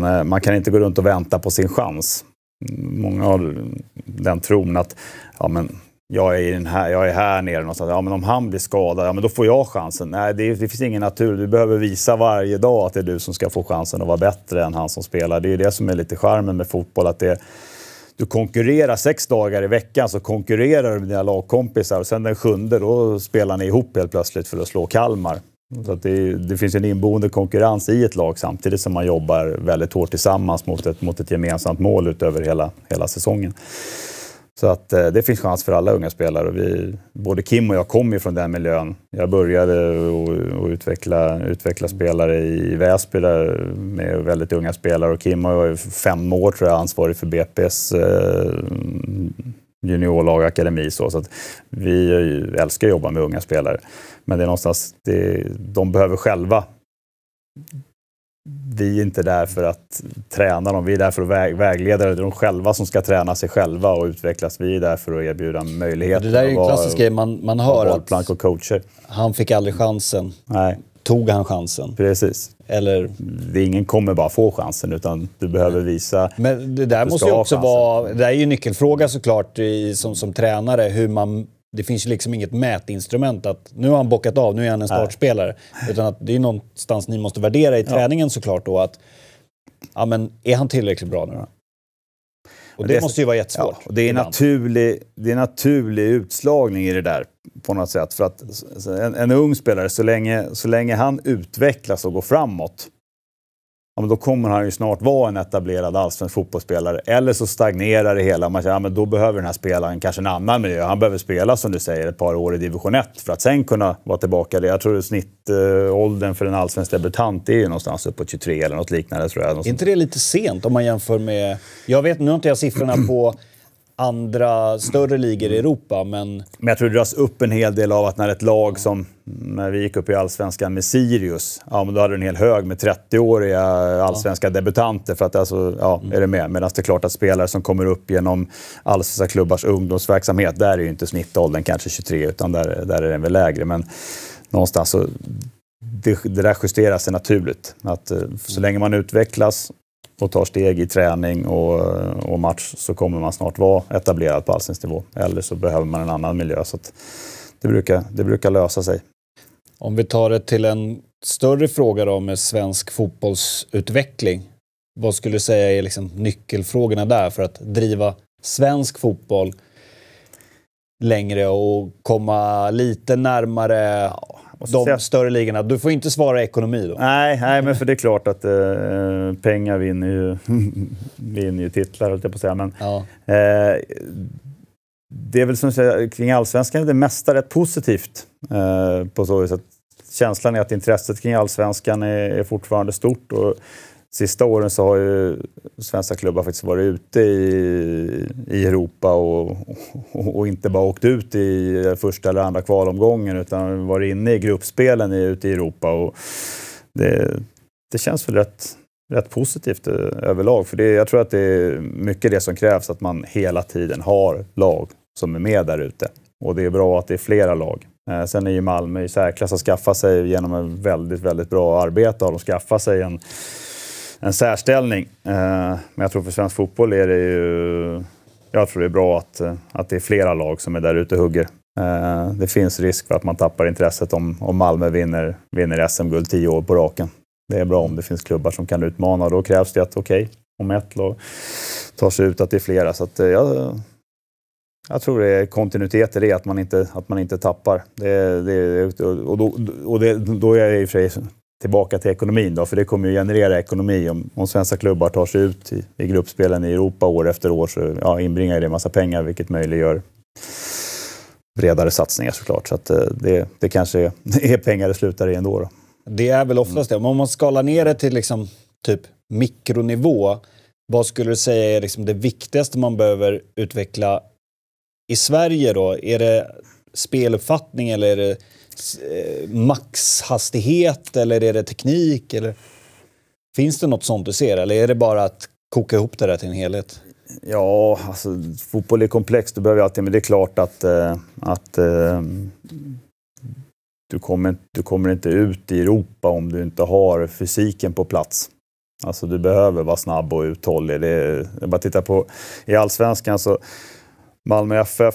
Men uh, man kan inte gå runt och vänta på sin chans många har den tron att ja, men jag, är den här, jag är här nere någonstans. Ja, men om han blir skadad, ja, men då får jag chansen. Nej, det, det, finns ingen natur. Du behöver visa varje dag att det är du som ska få chansen att vara bättre än han som spelar. Det är ju det som är lite charmen med fotboll. Att det, du konkurrerar sex dagar i veckan, så konkurrerar du med dina lagkompisar och sen den sjunde, då spelar ni ihop helt plötsligt för att slå Kalmar. Så det, det, finns en inboende konkurrens i ett lag samtidigt som man jobbar väldigt hårt tillsammans mot ett, mot ett gemensamt mål utöver hela, hela säsongen. Så att eh, det finns chans för alla unga spelare. Vi, både Kim och jag kommer ju från den miljön. Jag började att utveckla, utveckla spelare i Väsby där, med väldigt unga spelare och Kim var ju fem år tror jag ansvarig för BP's eh, juniorlag, akademi. Så, så att vi eh, älskar att jobba med unga spelare. Men det är någonstans, det, de behöver själva. Vi är inte där för att träna dem, vi är där för att väg, vägleda. Det är de själva som ska träna sig själva och utvecklas. Vi är där för att erbjuda möjligheter. Det där är ju en klassisk grej man, man hör. att och coacher. Han fick aldrig chansen. Nej. Tog han chansen? Precis. Eller... Det ingen kommer bara få chansen, utan du behöver visa... Men det där måste ju också vara... Det där är ju en nyckelfråga såklart i, som, som tränare, hur man det finns liksom inget mätinstrument att nu har han bockat av, nu är han en startspelare. Nej. Utan att det är någonstans ni måste värdera i träningen ja. såklart då att ja, men är han tillräckligt bra nu då? Och det, det, måste ju vara jättesvårt. Ja, det, är naturlig, det är naturlig utslagning i det där på något sätt. För att en, en, ung spelare, så länge, så länge han utvecklas och går framåt ja, men då kommer han ju snart vara en etablerad allsvensk fotbollsspelare. Eller så stagnerar det hela. Man säger ja, men då behöver den här spelaren kanske en annan miljö. Han behöver spela, som du säger, ett par år i division 1 för att sen kunna vara tillbaka. Jag tror snittåldern för en allsvensk debutant är ju någonstans uppåt 23 eller något liknande. Tror jag. Är inte det lite sent om man jämför med... Jag vet, nu har inte jag siffrorna på andra större ligor i Europa, men... Men jag tror det dras upp en hel del av att när ett lag som när vi gick upp i allsvenskan med Sirius, ja, men då hade du en hel hög med 30-åriga allsvenska debutanter. För att alltså, ja, mm. är det med? Medan det är klart att spelare som kommer upp genom allsvenska klubbars ungdomsverksamhet, där är ju inte snittåldern kanske 23, utan där, där är den väl lägre. Men någonstans så, det, det där justerar sig naturligt. Att eh, så länge man utvecklas och tar steg i träning och, och match så kommer man snart vara etablerad på allsvensk nivå. Eller så behöver man en annan miljö. Så det, brukar, det brukar lösa sig. Om vi tar det till en större fråga då med svensk fotbollsutveckling. Vad skulle du säga är liksom nyckelfrågorna där för att driva svensk fotboll längre och komma lite närmare de säga... större ligorna. Du får inte svara ekonomi då. Nej, nej men för det är klart att eh, pengar vinner ju, vinner ju titlar, höll jag på att säga. Men, ja. eh, det är väl som säger, kring allsvenskan är det mesta rätt positivt eh, på så vis att känslan är att intresset kring allsvenskan är, är fortfarande stort. Och sista åren så har ju svenska klubbar faktiskt varit ute i, i Europa och, och, och, inte bara åkt ut i första eller andra kvalomgången utan varit inne i gruppspelen ute i Europa. Och det, det känns väl rätt rätt positivt eh, överlag. För det, jag tror att det är mycket det som krävs, att man hela tiden har lag som är med där ute. Och det är bra att det är flera lag. Eh, sen är ju Malmö i särklass att skaffa sig, genom ett väldigt, väldigt bra arbete, har de skaffat sig en, en särställning. Eh, men jag tror för svensk fotboll är det ju... Jag tror det är bra att, att det är flera lag som är där ute och hugger. Det finns risk för att man tappar intresset om, om Malmö vinner, vinner SM-guld tio år på raken. Det är bra om det finns klubbar som kan utmana. Då krävs det att, okej, okay, om ett lag tar sig ut, att det är flera. Så att, eh, ja, jag tror det är kontinuitet i det, att man inte, att man inte tappar. Det, det, och då, och det, då är jag i och för sig tillbaka till ekonomin då, för det kommer ju generera ekonomi. Om, om svenska klubbar tar sig ut i, i gruppspelen i Europa år efter år så ja, inbringar det en massa pengar, vilket möjliggör bredare satsningar såklart. Så att, eh, det, det kanske är pengar det slutar i ändå. Då. Det är väl oftast det. Men om man skalar ner det till liksom, typ mikronivå, vad skulle du säga är liksom det viktigaste man behöver utveckla i Sverige då? Är det speluppfattning eller är det eh, maxhastighet eller är det teknik? Eller? Finns det något sånt du ser eller är det bara att koka ihop det där till en helhet? Ja, alltså, fotboll är komplext, du behöver alltid, men det är klart att, eh, att eh, du kommer, du kommer inte ut i Europa om du inte har fysiken på plats. Alltså du behöver vara snabb och uthållig. Det är, jag bara titta på i allsvenskan så Malmö FF,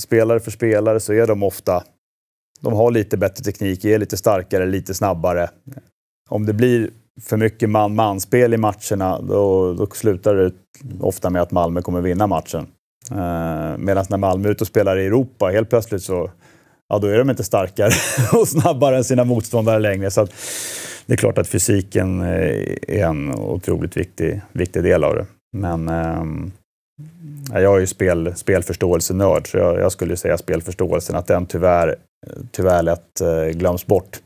spelare för spelare så är de ofta, de har lite bättre teknik, är lite starkare, lite snabbare. Om det blir för mycket man-man-spel i matcherna då, då slutar det ofta med att Malmö kommer vinna matchen. Eh, Medan när Malmö är ute och spelar i Europa, helt plötsligt så ja, då är de inte starkare och snabbare än sina motståndare längre. Så det är klart att fysiken eh, är en otroligt viktig, viktig del av det. Men eh, jag är ju spel, spelförståelsenörd, så jag, jag skulle säga spelförståelsen, att den tyvärr, tyvärr lätt eh, glöms bort.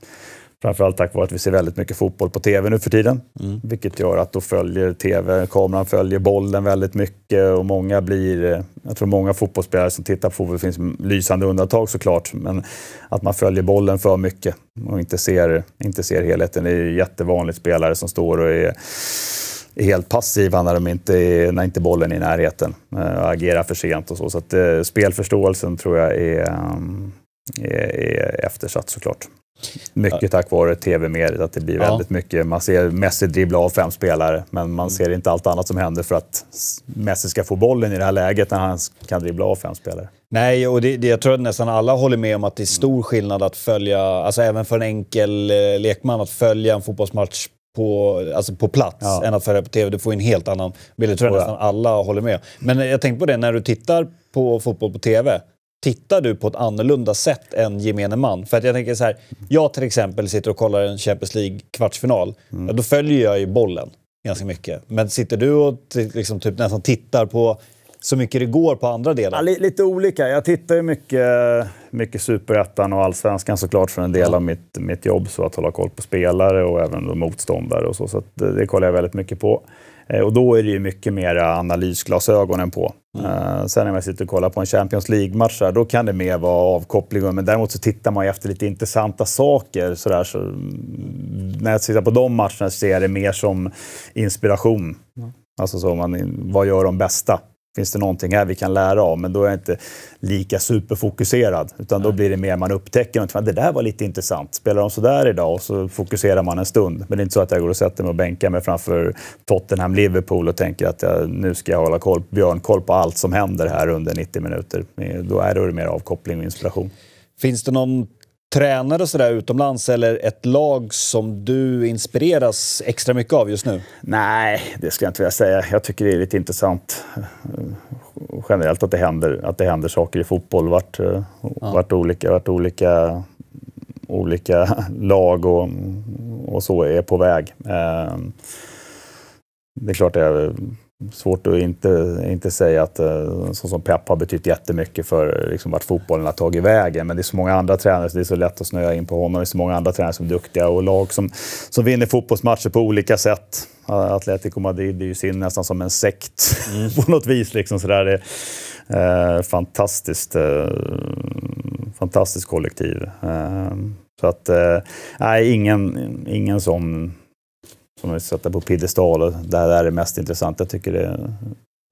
Framförallt tack vare att vi ser väldigt mycket fotboll på tv nu för tiden. Mm. Vilket gör att då följer tv, kameran följer bollen väldigt mycket och många blir, eh, jag tror många fotbollsspelare som tittar på fotboll, det finns lysande undantag såklart, men att man följer bollen för mycket och inte ser, inte ser helheten. Det är ju jättevanligt spelare som står och är helt passiva när, de inte när inte bollen är i närheten. Äh, agerar för sent och så. Så att, eh, spelförståelsen tror jag är, eh, är, är eftersatt såklart. Mycket tack vare tv-mediet, att det blir väldigt ja. mycket. Man ser Messi dribbla av fem spelare, men man mm. ser inte allt annat som händer för att Messi ska få bollen i det här läget när han kan dribbla av fem spelare. Nej, och det, det, jag tror att nästan alla håller med om att det är stor mm. skillnad att följa, alltså även för en enkel eh, lekman, att följa en fotbollsmatch på, alltså på plats ja. än att följa på tv. Du får en helt annan bild. Jag tror oh, nästan alla håller med. Men jag tänkte på det, när du tittar på fotboll på tv tittar du på ett annorlunda sätt än gemene man? För att jag tänker så här, jag till exempel sitter och kollar en Champions League-kvartsfinal. Mm. Ja, då följer jag ju bollen ganska mycket. Men sitter du och liksom typ nästan tittar på så mycket det går på andra delar? Ja, lite olika. Jag tittar ju mycket, mycket superettan och allsvenskan såklart för en del av mitt, mitt jobb. Så att hålla koll på spelare och även motståndare och så. Så det kollar jag väldigt mycket på. Eh, och då är det ju mycket mera analysglasögonen på. Mm. Eh, sen när man sitter och kollar på en Champions League-match, då kan det mer vara avkoppling. Men däremot så tittar man efter lite intressanta saker. Så där. Mm, så när jag tittar på de matcherna ser jag det mer som inspiration. Mm. Alltså så man, vad gör de bästa? finns det någonting här vi kan lära av? Men då är jag inte lika superfokuserad. Utan då blir det mer man upptäcker någonting. Det där var lite intressant. Spelar de sådär idag? Och så fokuserar man en stund. Men det är inte så att jag går och sätter mig och bänkar mig framför Tottenham Liverpool och tänker att jag, nu ska jag hålla koll, björnkoll på allt som händer här under 90 minuter. Då är det mer avkoppling och inspiration. Finns det någon tränare och sådär utomlands eller ett lag som du inspireras extra mycket av just nu? Nej, det skulle jag inte vilja säga. Jag tycker det är lite intressant eh, generellt att det händer, att det händer saker i fotboll. Vart, eh, ja. vart olika, vart olika, olika lag och, och så är på väg. Ehm, det är klart jag svårt att inte, inte säga att eh, så som Pep har betytt jättemycket för eh, liksom vart fotbollen har tagit vägen. Men det är så många andra tränare, så det är så lätt att snöa in på honom. Det är så många andra tränare som är duktiga och lag som, som vinner fotbollsmatcher på olika sätt. Atlético Madrid är ju sin nästan som en sekt mm. på något vis. Liksom så där. Det är, eh, fantastiskt, eh, fantastiskt kollektiv. Eh, så att, eh, nej, ingen, ingen sån som de sätter på piedestal. Det här är det mest intressanta. Jag tycker det är,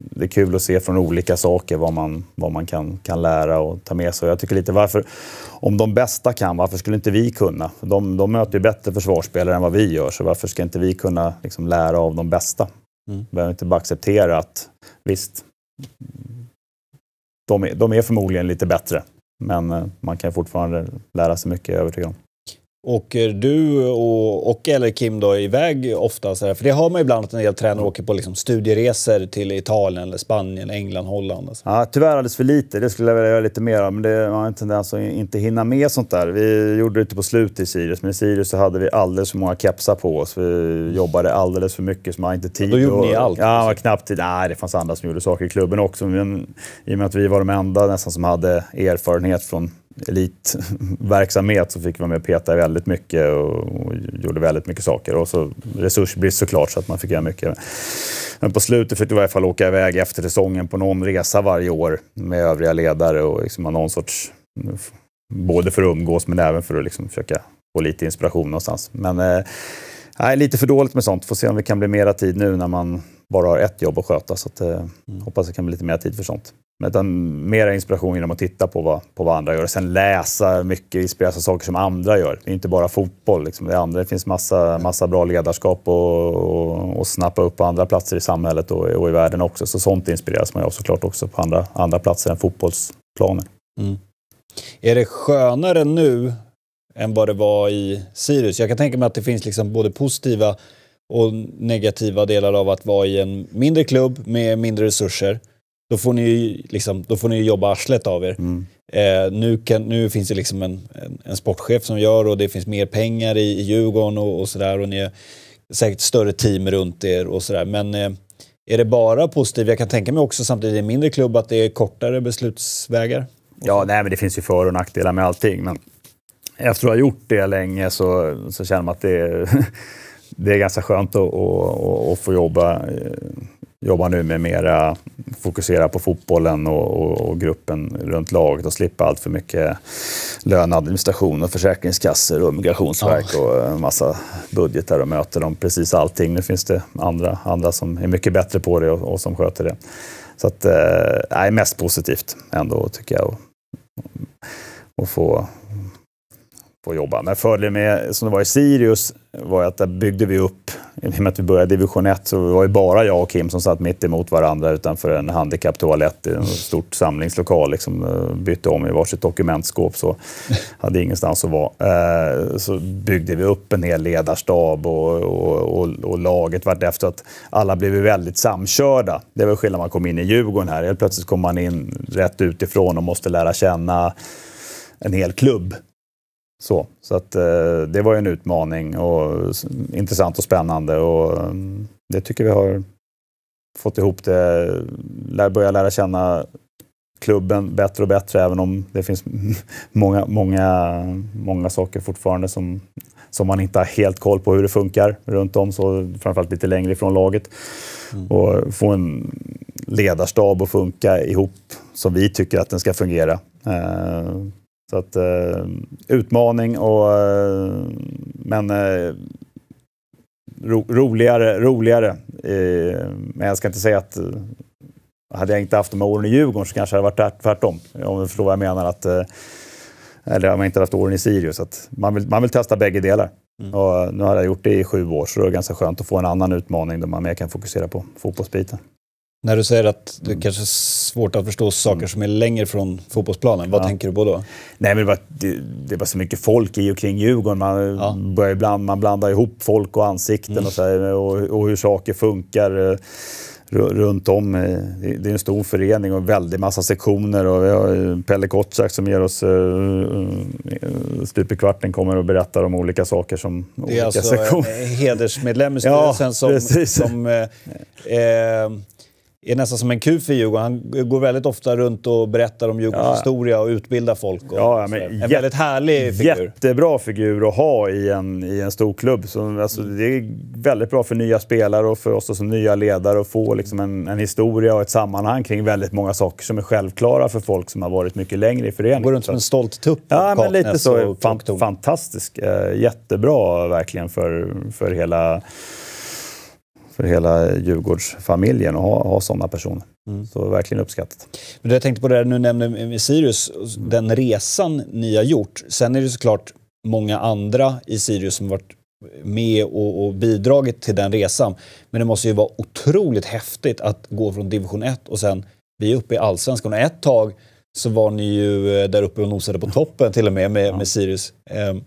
det är kul att se från olika saker vad man, vad man kan, kan lära och ta med sig. Jag tycker lite varför, om de bästa kan, varför skulle inte vi kunna? De, de möter ju bättre försvarsspelare än vad vi gör, så varför ska inte vi kunna liksom lära av de bästa? Mm. behöver inte bara acceptera att visst, de är, de är förmodligen lite bättre, men eh, man kan fortfarande lära sig mycket, jag är övertygad om. Åker du och, och eller Kim då iväg ofta? Så här? För det hör man ibland att en del tränare åker på liksom studieresor till Italien, eller Spanien, England, Holland. Alltså. Ja, tyvärr alldeles för lite. Det skulle jag vilja göra lite mer av. Men det, man har en tendens att inte hinna med sånt där. Vi gjorde det inte på slutet i Sirius, men i Sirius så hade vi alldeles för många kepsar på oss. Vi jobbade alldeles för mycket så man hade inte tid. Ja, då gjorde och, ni allt? Ja, alltså. knappt tid. Nej, det fanns andra som gjorde saker i klubben också. Men i och med att vi var de enda nästan som hade erfarenhet från elitverksamhet så fick vi vara med och peta väldigt mycket och, gjorde väldigt mycket saker. Och så resursbrist såklart så att man fick göra mycket. Men på slutet fick vi i varje fall åka iväg efter säsongen på någon resa varje år med övriga ledare och liksom ha någon sorts... Både för att umgås men även för att liksom försöka få lite inspiration någonstans. Men eh, lite för dåligt med sånt. Får se om vi kan bli mera tid nu när man bara har ett jobb att sköta. Så att, eh, mm. hoppas det kan bli lite mer tid för sånt. Utan mer inspiration genom att titta på vad, på vad andra gör. Och sen läsa mycket, inspireras av saker som andra gör. Det är inte bara fotboll. Liksom. Det, andra, det finns massa, massa bra ledarskap och, och, och snappa upp på andra platser i samhället och, och, i världen också. Så sånt inspireras man ju av såklart också på andra, andra platser än fotbollsplanen. Mm. Är det skönare nu än vad det var i Sirius? Jag kan tänka mig att det finns liksom både positiva och negativa delar av att vara i en mindre klubb med mindre resurser då får ni ju liksom, då får ni jobba arslet av er. Mm. Eh, nu, kan, nu, finns det liksom en, en, en, sportchef som gör och det finns mer pengar i, i Djurgården och, och sådär och ni har säkert större team runt er och sådär. Men eh, är det bara positivt? Jag kan tänka mig också samtidigt i en mindre klubb att det är kortare beslutsvägar. Ja, nej, men det finns ju för och nackdelar med allting. Men efter att ha gjort det länge så, så känner man att det är, det är ganska skönt att, att, att, att få jobba eh, jobbar nu med mera fokusera på fotbollen och, och, och gruppen runt laget och slippa allt för mycket löneadministration och försäkringskassor och migrationsverk ja. och en massa budgetar och möter om precis allting. Nu finns det andra, andra som är mycket bättre på det och, och som sköter det. Så att, eh, mest positivt ändå tycker jag. att få, på att jobba. Men fördelen med, som det var i Sirius, var att där byggde vi upp, i och med att vi började division 1 så var det bara jag och Kim som satt mitt emot varandra utanför en handikapptoalett i en stort samlingslokal. Liksom, eh, bytte om i varsitt dokumentskåp, så hade ingenstans att vara. Eh, så byggde vi upp en hel ledarstab och, och, och, och laget vartefter att alla blev väldigt samkörda. Det var skillnad man kom in i Djurgården här. Helt plötsligt kom man in rätt utifrån och måste lära känna en hel klubb så, så att, eh, det var ju en utmaning och intressant och spännande och mm, det tycker vi har fått ihop det. Lär, börja lära känna klubben bättre och bättre även om det finns många, många, många saker fortfarande som, som man inte har helt koll på hur det funkar runt om, så framförallt lite längre ifrån laget. Mm. Och få en ledarstab att funka ihop som vi tycker att den ska fungera. Eh, så att, eh, utmaning, och, eh, men eh, ro, roligare. roligare. men jag ska inte säga att eh, hade jag inte haft de här åren i Djurgården så kanske det hade varit tvärtom. Om du förstår vad jag menar. Att, eh, eller om jag inte haft åren i Sirius. Att man, vill, man vill testa bägge delar. Mm. Och nu har jag gjort det i sju år så det är ganska skönt att få en annan utmaning där man mer kan fokusera på fotbollsbiten. När du säger att det mm. kanske är svårt att förstå saker som är längre från fotbollsplanen, vad ja. tänker du på då? Nej, men det, var, det, det, var så mycket folk i och kring Djurgården. Man, ja. börjar bland, man blandar ihop folk och ansikten mm. och, så här, och, och, hur saker funkar eh, runt om. Eh, det är en stor förening och en väldig massa sektioner. Och vi har eh, Pelle Kotschack som ger oss stup i kvarten kommer och berättar om olika saker som det är olika alltså sektioner. hedersmedlem i styrelsen ja, som, som eh, är nästan som en kuf i Djurgården. Han går väldigt ofta runt och berättar om Djurgårdens ja. historia och utbildar folk. Och ja, ja, en väldigt härlig figur. Jättebra figur att ha i en, i en stor klubb. Så, alltså, mm. det är väldigt bra för nya spelare och för oss som nya ledare att få mm. liksom, en, en, historia och ett sammanhang kring väldigt många saker som är självklara för folk som har varit mycket längre i föreningen. Går runt som en stolt tupp. Ja, men lite så. Fan, fantastisk. Eh, jättebra verkligen för, för hela för hela Djurgårdsfamiljen att ha, ha sådana personer. Mm. Så verkligen uppskattat. Men jag tänkte på det där nu nämnde Sirius, mm. den resan ni har gjort. Sen är det såklart många andra i Sirius som varit med och, och, bidragit till den resan. Men det måste ju vara otroligt häftigt att gå från division 1 och sen vi är uppe i allsvenskan. Och ett tag så var ni ju eh, där uppe och nosade på toppen till och med med, med Sirius. Um,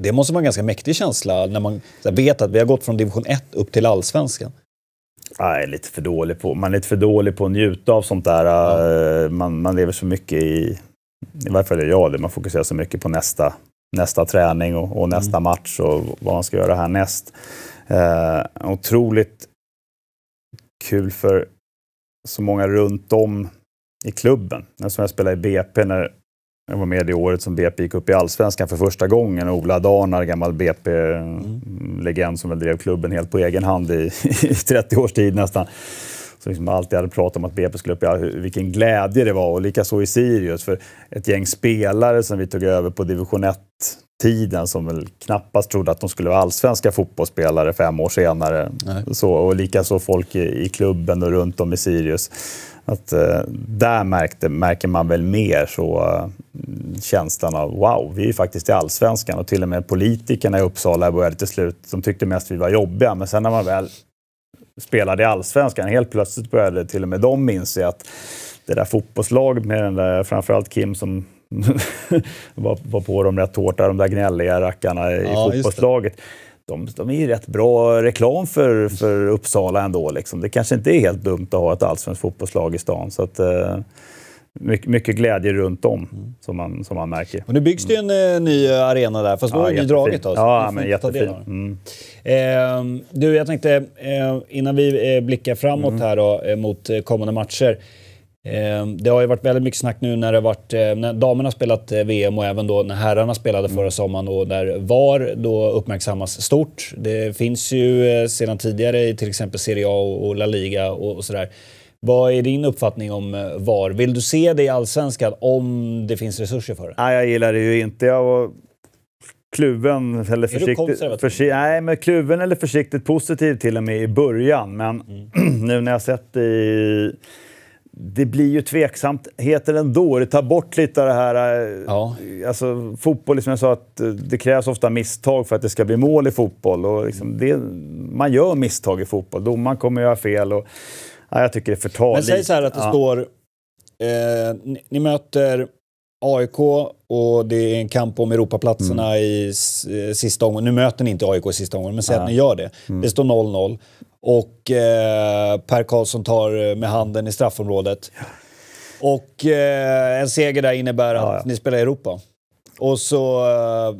det måste vara en ganska mäktig känsla när man vet att vi har gått från division 1 upp till allsvenskan. Jag är lite för dålig på, man är lite för dålig på att njuta av sånt där. Ja. Eh, man, man lever så mycket i, i varje fall är jag det, man fokuserar så mycket på nästa, nästa träning och, och nästa mm. match och vad man ska göra härnäst. Eh, otroligt kul för så många runt om i klubben. Som jag spelade i BP när jag var med det året som BP gick upp i allsvenskan för första gången. Ola Darnar, gammal BP-legend som väl drev klubben helt på egen hand i, i 30 års tid nästan. Som liksom alltid hade pratat om att BP skulle upp, ja, vilken glädje det var och likaså i Sirius. För ett gäng spelare som vi tog över på division 1-tiden som väl knappast trodde att de skulle vara allsvenska fotbollsspelare fem år senare. Så, och likaså folk i, i klubben och runt om i Sirius. Att, eh, där märkte, märker man väl mer så, eh, känslan av wow, vi är ju faktiskt i allsvenskan och till och med politikerna i Uppsala började till slut, de tyckte mest vi var jobbiga, men sen när man väl spelade i allsvenskan, helt plötsligt började till och med de inse att det där fotbollslaget med den där, framförallt Kim som var, var på dem rätt hårt, där, de där gnälliga rackarna i ja, fotbollslaget de, de är ju rätt bra reklam för, för Uppsala ändå. Liksom. Det kanske inte är helt dumt att ha ett allsvenskt fotbollslag i stan. Så att, eh, mycket, mycket, glädje runt om, som, man, som man märker. Och nu byggs det ju en eh, ny arena där, fast då ja, har ju draget. Då, ja, men jättefin. Mm. Eh, du, jag tänkte, eh, innan vi eh, blickar framåt mm. här då, eh, mot kommande matcher. Ehm, det har ju varit väldigt mycket snack nu när, det varit, eh, när damerna spelat eh, VM och även då när herrarna spelade förra sommaren och där VAR då uppmärksammas stort. Det finns ju eh, sedan tidigare i till exempel Serie A och La Liga och sådär. Vad är din uppfattning om VAR? Vill du se det i Allsvenskan om det finns resurser för det? Nej, jag gillar det ju inte. Jag var kluven eller är försiktigt... Försi nej, men kluven eller försiktigt positiv till och med i början. Men mm. nu när jag sett det i det blir ju tveksamheter ändå. Det tar bort lite av det här... Eh, ja. Alltså, fotboll, som liksom jag sa, att eh, det krävs ofta misstag för att det ska bli mål i fotboll. Och liksom det, man gör misstag i fotboll. Domaren kommer göra fel. Och, ja, jag tycker det förtar Men säg så här att det ja. står... Eh, ni, ni, möter AIK och det är en kamp om Europaplatserna mm. i eh, sista omgången. Nu möter ni inte AIK i sista omgången, men säg att ni gör det. Mm. Det står 0-0 och eh, Per Karlsson tar eh, med handen i straffområdet. Och eh, en seger där innebär att ja, ja. ni spelar i Europa. Och så eh,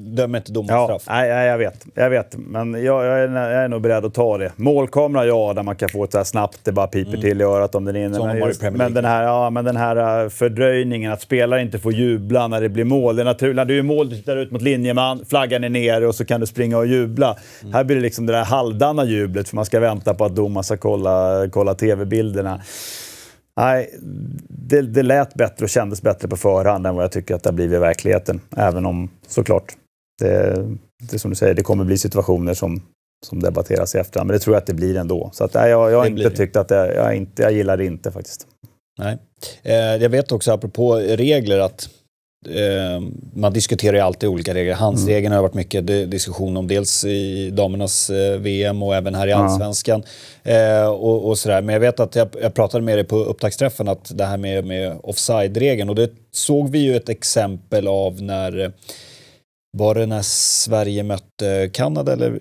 Döm inte domarstraff. Ja, nej, nej, jag vet. Jag vet. Men jag, jag, är, jag är nog beredd att ta det. Målkamera, ja, där man kan få ett så här snabbt, det bara piper mm. till i örat om den är inne. Men, just, men, den här, ja, men den här äh, fördröjningen, att spelare inte får jubla när det blir mål. Det är naturligt. Du är mål, du tittar ut mot linjeman, flaggan är nere och så kan du springa och jubla. Mm. Här blir det liksom det där halvdana jublet, för man ska vänta på att domaren ska kolla, kolla tv-bilderna. Nej, det, det lät bättre och kändes bättre på förhand än vad jag tycker att det har blivit i verkligheten. Även om, såklart, Eh, det, det som du säger, det kommer bli situationer som, som debatteras i efterhand. Men det tror jag att det blir ändå. Så att, nej, jag, jag har inte tyckt att det, jag, inte, jag gillar det inte faktiskt. Nej. Eh, jag vet också apropå regler att eh, man diskuterar ju alltid olika regler. Handsregeln mm. har varit mycket diskussion om, dels i damernas eh, VM och även här i allsvenskan. Ja. Eh, och, och, sådär. Men jag vet att jag, jag, pratade med dig på upptaktsträffen att det här med, med offside-regeln och det såg vi ju ett exempel av när var det när Sverige mötte Kanada eller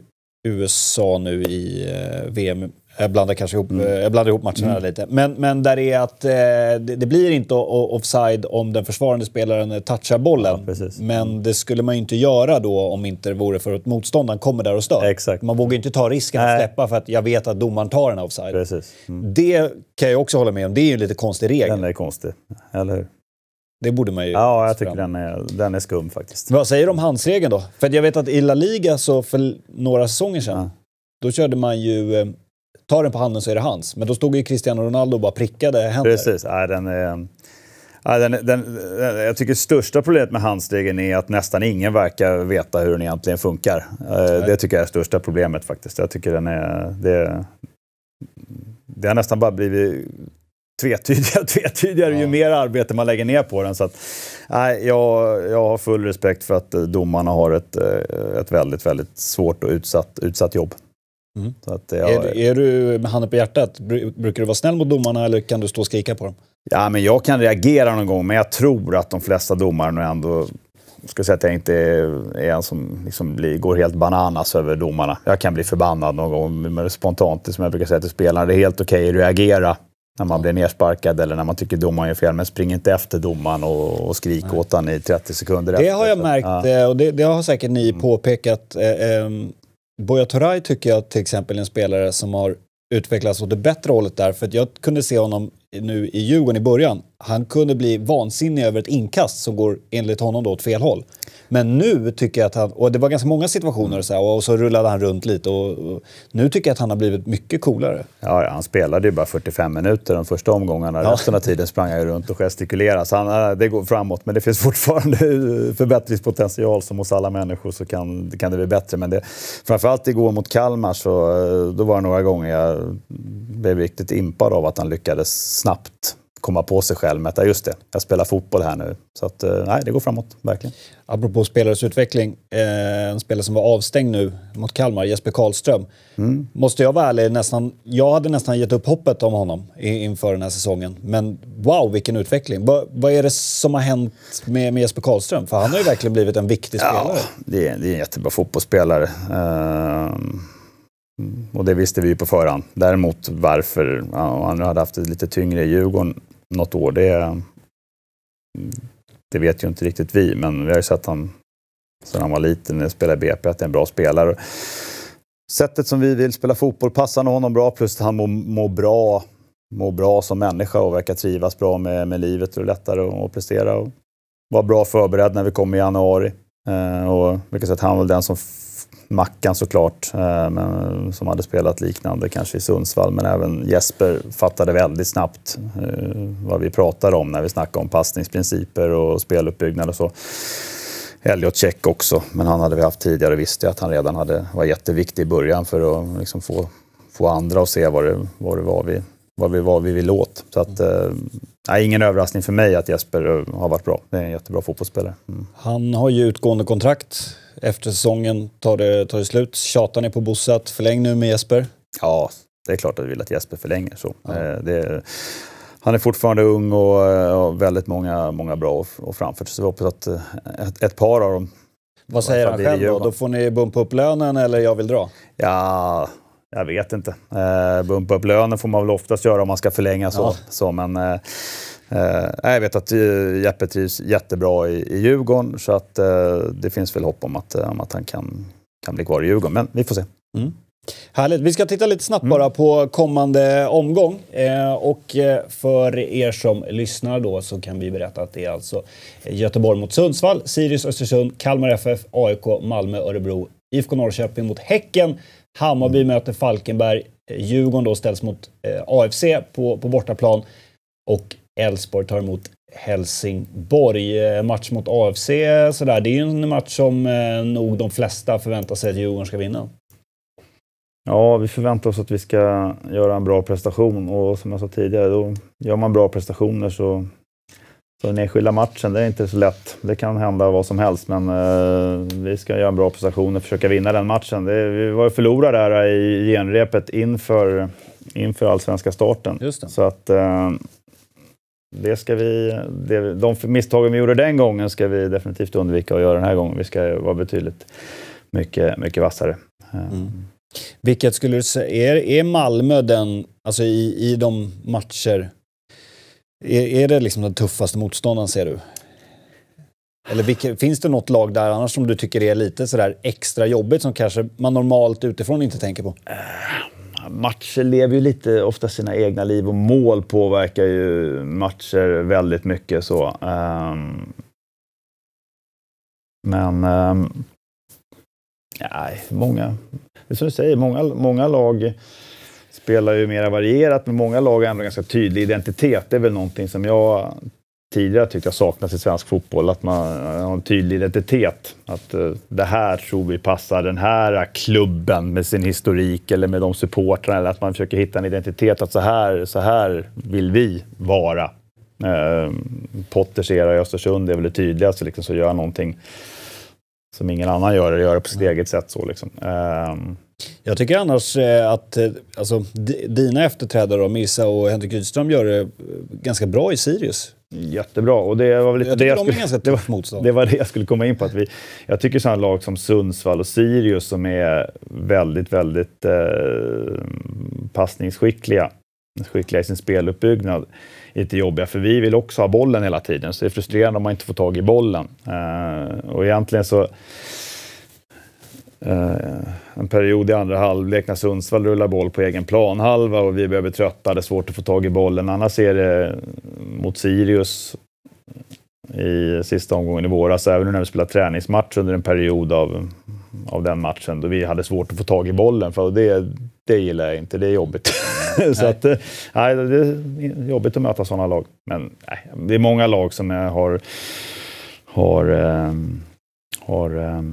USA nu i eh, VM? Jag blandar kanske ihop, mm. Eh, jag blandar ihop matcherna mm. lite. Men, men där är att eh, det, det, blir inte offside om den försvarande spelaren touchar bollen. Ja, men mm. det skulle man ju inte göra då om inte det vore för att motståndaren kommer där och stör. Exakt. Man vågar inte ta risken Nej. att släppa för att jag vet att domaren tar en offside. Mm. Det kan jag också hålla med om. Det är ju en lite konstig regel. Den är konstig, eller hur? Det borde man ju... Ja, jag tycker den är, den är skum faktiskt. Vad säger du om handsregeln då? För jag vet att i La Liga, så för några säsonger sedan, ja. då körde man ju... Eh, Ta den på handen så är det hans. Men då stod ju Cristiano Ronaldo och bara prickade händer. Precis. Ja, den är... Ja, den, den, jag tycker största problemet med handstegen är att nästan ingen verkar veta hur den egentligen funkar. Eh, Nej. Det tycker jag är största problemet faktiskt. Jag tycker den är... Det, det har nästan bara blivit tvetydigare och tvetydigare ja. ju mer arbete man lägger ner på den. Så att, nej, jag, jag har full respekt för att eh, domarna har ett, eh, ett väldigt, väldigt svårt och utsatt, utsatt jobb. Mm. Att, ja, är, är, du med handen på hjärtat, brukar du vara snäll mot domarna eller kan du stå och skrika på dem? Ja, men jag kan reagera någon gång, men jag tror att de flesta domare ändå... Jag ska säga att jag inte är en som liksom blir, går helt bananas över domarna. Jag kan bli förbannad någon gång, men spontant, som jag brukar säga till spelarna, det är helt okej okay att reagera när man blir nersparkad eller när man tycker domaren gör fel. Men spring inte efter domaren och, och skrik Nej. åt honom i 30 sekunder. Det efter. har jag märkt ja. Eh, och det, det, har säkert ni mm. påpekat. Eh, eh, Buya Turay tycker jag till exempel är en spelare som har utvecklats åt det bättre hållet där. För jag kunde se honom nu i Djurgården i början. Han kunde bli vansinnig över ett inkast som går enligt honom då åt fel håll. Men nu tycker jag att han, och det var ganska många situationer så här, och så rullade han runt lite och, och, nu tycker jag att han har blivit mycket coolare. Ja, ja han spelade ju bara 45 minuter de första omgångarna. Ja. Resten av tiden sprang han ju runt och gestikulerade. Så han, eh, det går framåt, men det finns fortfarande förbättringspotential som hos alla människor så kan, kan det bli bättre. Men det, framförallt igår mot Kalmar så eh, då var det några gånger jag blev riktigt impad av att han lyckades snabbt komma på sig själv med att just det, jag spelar fotboll här nu. Så att, eh, nej, det går framåt, verkligen. Apropå spelares utveckling, eh, en spelare som var avstängd nu mot Kalmar, Jesper Karlström. Mm. Måste jag vara ärlig, nästan, jag hade nästan gett upp hoppet om honom inför den här säsongen. Men wow, vilken utveckling! Va, vad är det som har hänt med, med Jesper Karlström? För han har ju verkligen blivit en viktig spelare. Ja, det är, det är en jättebra fotbollsspelare. Um... Och det visste vi ju på förhand. Däremot varför, ja, han hade haft det lite tyngre i Djurgården, något år, det, det vet ju inte riktigt vi, men vi har ju sett han sedan han var liten när han spelade BP, att det är en bra spelare. Sättet som vi vill spela fotboll passar nog honom bra, plus att han mår må bra, må bra som människa och verkar trivas bra med, med livet och lättare att prestera. Och vara bra förberedd när vi kommer i januari. Eh, och vilket sätt han var den som Mackan såklart, eh, men, som hade spelat liknande kanske i Sundsvall, men även Jesper fattade väldigt snabbt eh, vad vi pratade om när vi snackade om passningsprinciper och speluppbyggnad och så. Elliot Check också, men han hade vi haft tidigare och visste att han redan hade, var jätteviktig i början för att liksom få, få andra att se vad det, vad det var vi vad vi, vad vi vill åt. Så att, eh, ingen överraskning för mig att Jesper eh, har varit bra. Det är en jättebra fotbollsspelare. Mm. Han har ju utgående kontrakt efter säsongen tar det, tar det slut? Tjatar ni på Bosse att förläng nu med Jesper? Ja, det är klart att vi vill att Jesper förlänger. Så. Ja. Eh, det, han är fortfarande ung och har eh, väldigt många, många bra och, och framför sig. Så vi hoppas att eh, ett, ett par av dem... Vad säger han själv då? Då får ni bumpa upp lönen eller jag vill dra? Ja, jag vet inte. Eh, bumpa upp lönen får man väl oftast göra om man ska förlänga så. Ja. så men, eh, Eh, jag vet att eh, Jeppe trivs jättebra i, i Djurgården så att eh, det finns väl hopp om att, om att han kan, kan bli kvar i Djurgården. Men vi får se. Mm. Härligt. Vi ska titta lite snabbt mm. bara på kommande omgång. Eh, och för er som lyssnar då så kan vi berätta att det är alltså Göteborg mot Sundsvall, Sirius Östersund, Kalmar FF, AIK, Malmö, Örebro, IFK Norrköping mot Häcken, Hammarby mm. möter Falkenberg, Djurgården då ställs mot eh, AFC på, på bortaplan och Elfsborg tar emot Helsingborg. Eh, match mot AFC, sådär. det är ju en match som eh, nog de flesta förväntar sig att Djurgården ska vinna. Ja, vi förväntar oss att vi ska göra en bra prestation och som jag sa tidigare, då gör man bra prestationer så, så den enskilda matchen, det är inte så lätt. Det kan hända vad som helst, men eh, vi ska göra en bra prestation och försöka vinna den matchen. Det, vi var ju förlorare här i genrepet inför, inför allsvenska starten. Så att, eh, det ska vi, det, de misstagen vi gjorde den gången ska vi definitivt undvika att göra den här gången. Vi ska vara betydligt mycket, mycket vassare. Eh, mm. Vilket skulle du säga, är, är Malmö den, alltså i, i de matcher, är, är det liksom den tuffaste motståndaren ser du? Eller vilka, finns det något lag där annars som du tycker är lite sådär extra jobbigt som kanske man normalt utifrån inte tänker på? Eh, matcher lever ju lite ofta sina egna liv och mål påverkar ju matcher väldigt mycket. så. Um, men... Um, nej, många... Det är som du säger, många, många lag spelar ju mer varierat, men många lag har ändå ganska tydlig identitet. Det är väl någonting som jag tidigare tyckt jag saknas i svensk fotboll, att man eh, har en tydlig identitet. Att eh, det här tror vi passar den här klubben med sin historik eller med de supportrarna, eller att man försöker hitta en identitet, att så här, så här vill vi vara. Eh, Potters era i Östersund är väl det tydligaste, liksom, så gör någonting som ingen annan gör, eller gör det på sitt mm. eget sätt. Så, liksom. eh, jag tycker annars eh, att alltså, dina efterträdare, Missa och Henrik Rydström, gör det ganska bra i Sirius. Jättebra. Och det var lite jag det jag de skulle, det var, det var det jag skulle komma in på. Att vi, jag tycker sådana lag som Sundsvall och Sirius som är väldigt, väldigt eh, passningsskickliga, skickliga i sin speluppbyggnad, är lite jobbiga. För vi vill också ha bollen hela tiden, så det är frustrerande om man inte får tag i bollen. Eh, och egentligen så Eh, en period i andra halvlek när Sundsvall rullar boll på egen planhalva och vi behöver trötta, det är svårt att få tag i bollen. Annars är det mot Sirius i sista omgången i våras, även när vi spelade träningsmatch under en period av, av den matchen då vi hade svårt att få tag i bollen. För det, det gillar jag inte, det är jobbigt. så att, eh, nej, det är jobbigt att möta sådana lag. Men nej, det är många lag som har, har, eh, har, har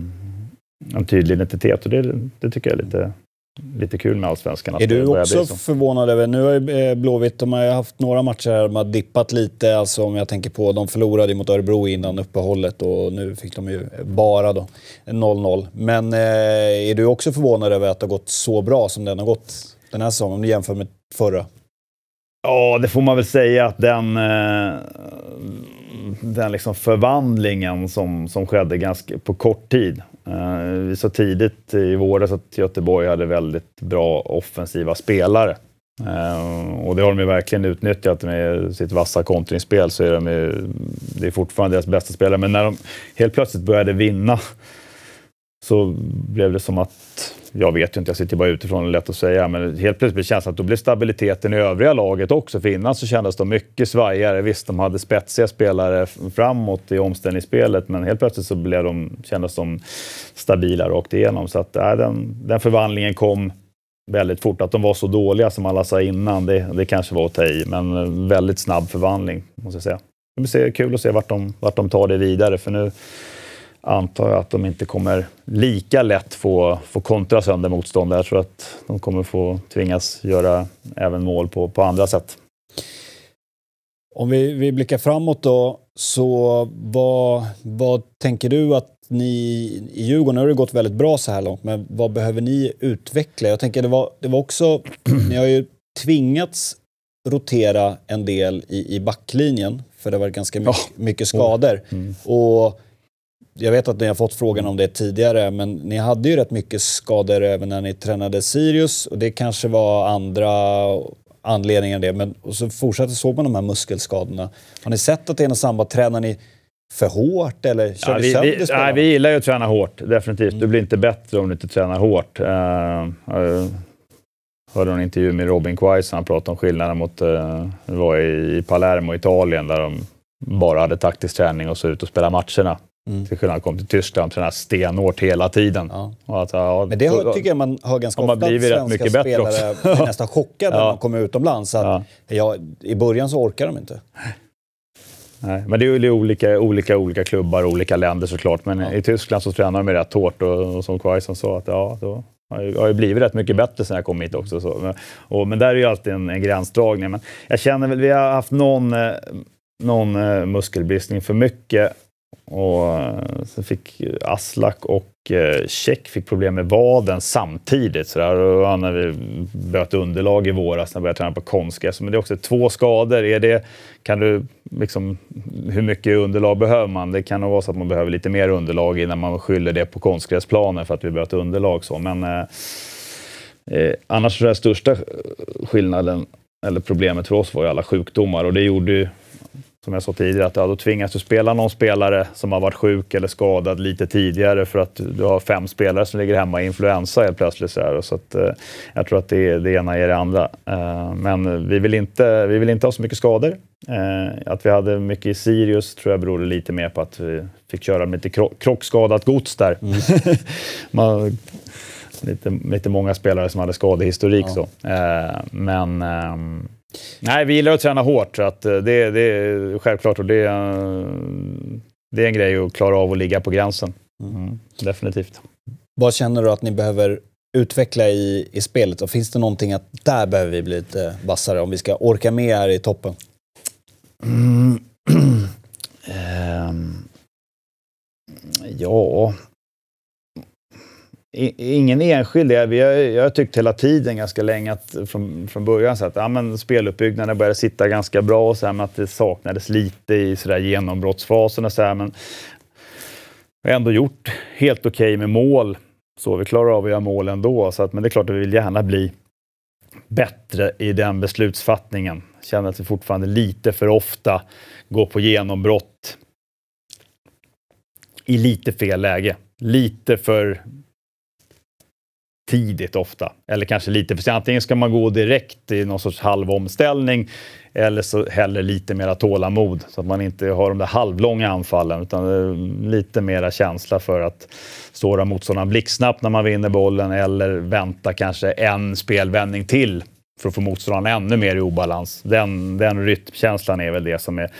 en tydlig identitet och det, det tycker jag är lite, lite kul med allsvenskan. Är du också förvånad över, nu har ju eh, Blåvitt, de har haft några matcher här de har dippat lite, alltså om jag tänker på, de förlorade mot Örebro innan uppehållet och nu fick de ju bara då 0-0. Men eh, är du också förvånad över att det har gått så bra som den har gått den här säsongen, om du jämför med förra? Ja, det får man väl säga att den, eh, den liksom förvandlingen som, som skedde ganska på kort tid Eh, vi sa tidigt i våras att Göteborg hade väldigt bra offensiva spelare. Eh, och det har de ju verkligen utnyttjat med sitt vassa kontringsspel. Så är de ju, det är fortfarande deras bästa spelare, men när de helt plötsligt började vinna så blev det som att, jag vet ju inte, jag sitter bara utifrån, det är lätt att säga, men helt plötsligt blev det att då blev stabiliteten i övriga laget också. För innan så kändes de mycket svajigare. Visst, de hade spetsiga spelare framåt i omställningsspelet, men helt plötsligt så blev de, kändes de stabila rakt igenom. Så att, äh, den, den förvandlingen kom väldigt fort. Att de var så dåliga som alla sa innan, det, det kanske var att ta i, men väldigt snabb förvandling, måste jag säga. Det blir kul att se vart de, vart de tar det vidare, för nu antar jag att de inte kommer lika lätt få, få kontra sönder motståndare. Jag tror att de kommer få tvingas göra även mål på, på andra sätt. Om vi, vi blickar framåt då, så vad, vad tänker du att ni i Djurgården, nu har det gått väldigt bra så här långt, men vad behöver ni utveckla? Jag tänker det var, det var också, ni har ju tvingats rotera en del i, i backlinjen, för det har varit ganska mycket, mycket skador. Mm. Och jag vet att ni har fått frågan om det tidigare, men ni hade ju rätt mycket skador även när ni tränade Sirius och det kanske var andra anledningar än det. Men och så fortsatte såg man de här muskelskadorna. Har ni sett att det är något samband? Tränar ni för hårt eller kör ja, vi, sönder vi, nej, vi gillar ju att träna hårt, definitivt. Mm. Du blir inte bättre om du inte tränar hårt. Uh, uh, hörde en intervju med Robin Quaison, han pratade om skillnaden mot, uh, det var i Palermo, Italien, där de bara hade taktisk träning och så ut och spela matcherna. Mm. Till skillnad från till Tyskland, tränade stenhårt hela tiden. Ja. Att, ja, men det har, tycker jag man hör ganska ofta, att svenska spelare blir nästan chockade ja. när de kommer utomlands. Att, ja. I början så orkar de inte. Nej, men det är ju olika, olika, olika klubbar och olika länder såklart. Men ja. i Tyskland så tränar de rätt hårt och, och som Quaison sa, att, ja, då har ju, har ju blivit rätt mycket bättre sen jag kom hit också. Så. Men, och, men där är ju alltid en, en gränsdragning. Men jag känner väl, vi har haft någon, eh, någon eh, muskelbristning för mycket och eh, sen fick Aslak och eh, Tjeck fick problem med vaden samtidigt. Så där, när vi bröt underlag i våras när vi började träna på konstgräs. Men det är också två skador. Är det, kan du, liksom, hur mycket underlag behöver man? Det kan nog vara så att man behöver lite mer underlag innan man skyller det på konstgräsplanen för att vi bröt underlag. Så. Men eh, eh annars så är den största skillnaden eller problemet för oss var ju alla sjukdomar och det gjorde ju som jag sa tidigare, att ja, då tvingas du spela någon spelare som har varit sjuk eller skadad lite tidigare för att du har fem spelare som ligger hemma i influensa helt plötsligt. Så, här, så att, eh, jag tror att det, det ena ger det andra. Eh, men vi vill, inte, vi vill inte ha så mycket skador. Eh, att vi hade mycket i Sirius tror jag berodde lite mer på att vi fick köra med lite kro krockskadat gods där. Mm. Man, lite, lite många spelare som hade skadehistorik. Ja. Så. Eh, men ehm, Nej, vi gillar att träna hårt, så att eh, det, det är självklart. Och det, eh, det är en grej att klara av att ligga på gränsen. Mm. mm. Definitivt. Vad känner du att ni behöver utveckla i, i spelet? Och finns det någonting att där behöver vi bli lite vassare om vi ska orka med här i toppen? Mm. um. Ja, ingen enskild. Jag, jag har tyckt hela tiden, ganska länge, att från, från början så att ja, men speluppbyggnaden började sitta ganska bra och så här, men att det saknades lite i så där genombrottsfasen. Och så här, men vi har ändå gjort helt okej okay med mål. Så vi klarar av att göra mål ändå, så att, men det är klart att vi vill gärna bli bättre i den beslutsfattningen. Känner att vi fortfarande lite för ofta går på genombrott i lite fel läge. Lite för tidigt ofta, eller kanske lite för sent. Antingen ska man gå direkt i någon sorts halvomställning eller så hellre lite mera tålamod så att man inte har de där halvlånga anfallen utan eh, lite mera känsla för att såra motståndaren blixtsnabbt när man vinner bollen eller vänta kanske en spelvändning till för att få motståndaren ännu mer i obalans. Den, den rytmkänslan är väl det som är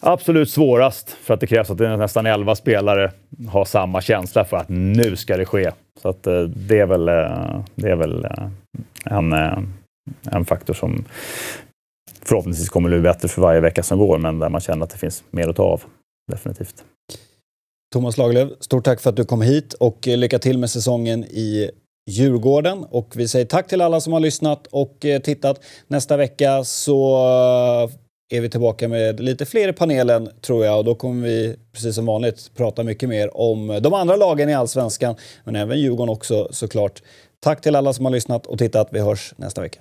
absolut svårast för att det krävs att nästan elva spelare har samma känsla för att nu ska det ske. Så att, eh, det är väl, eh, det är väl eh, en, en faktor som förhoppningsvis kommer bli bättre för varje vecka som går, men där man känner att det finns mer att ta av. Definitivt. Thomas Lagerlöf, stort tack för att du kom hit och lycka till med säsongen i Djurgården. Och vi säger tack till alla som har lyssnat och tittat. Nästa vecka så är vi tillbaka med lite fler i panelen tror jag och då kommer vi precis som vanligt prata mycket mer om de andra lagen i allsvenskan men även Djurgården också såklart. Tack till alla som har lyssnat och tittat. Vi hörs nästa vecka.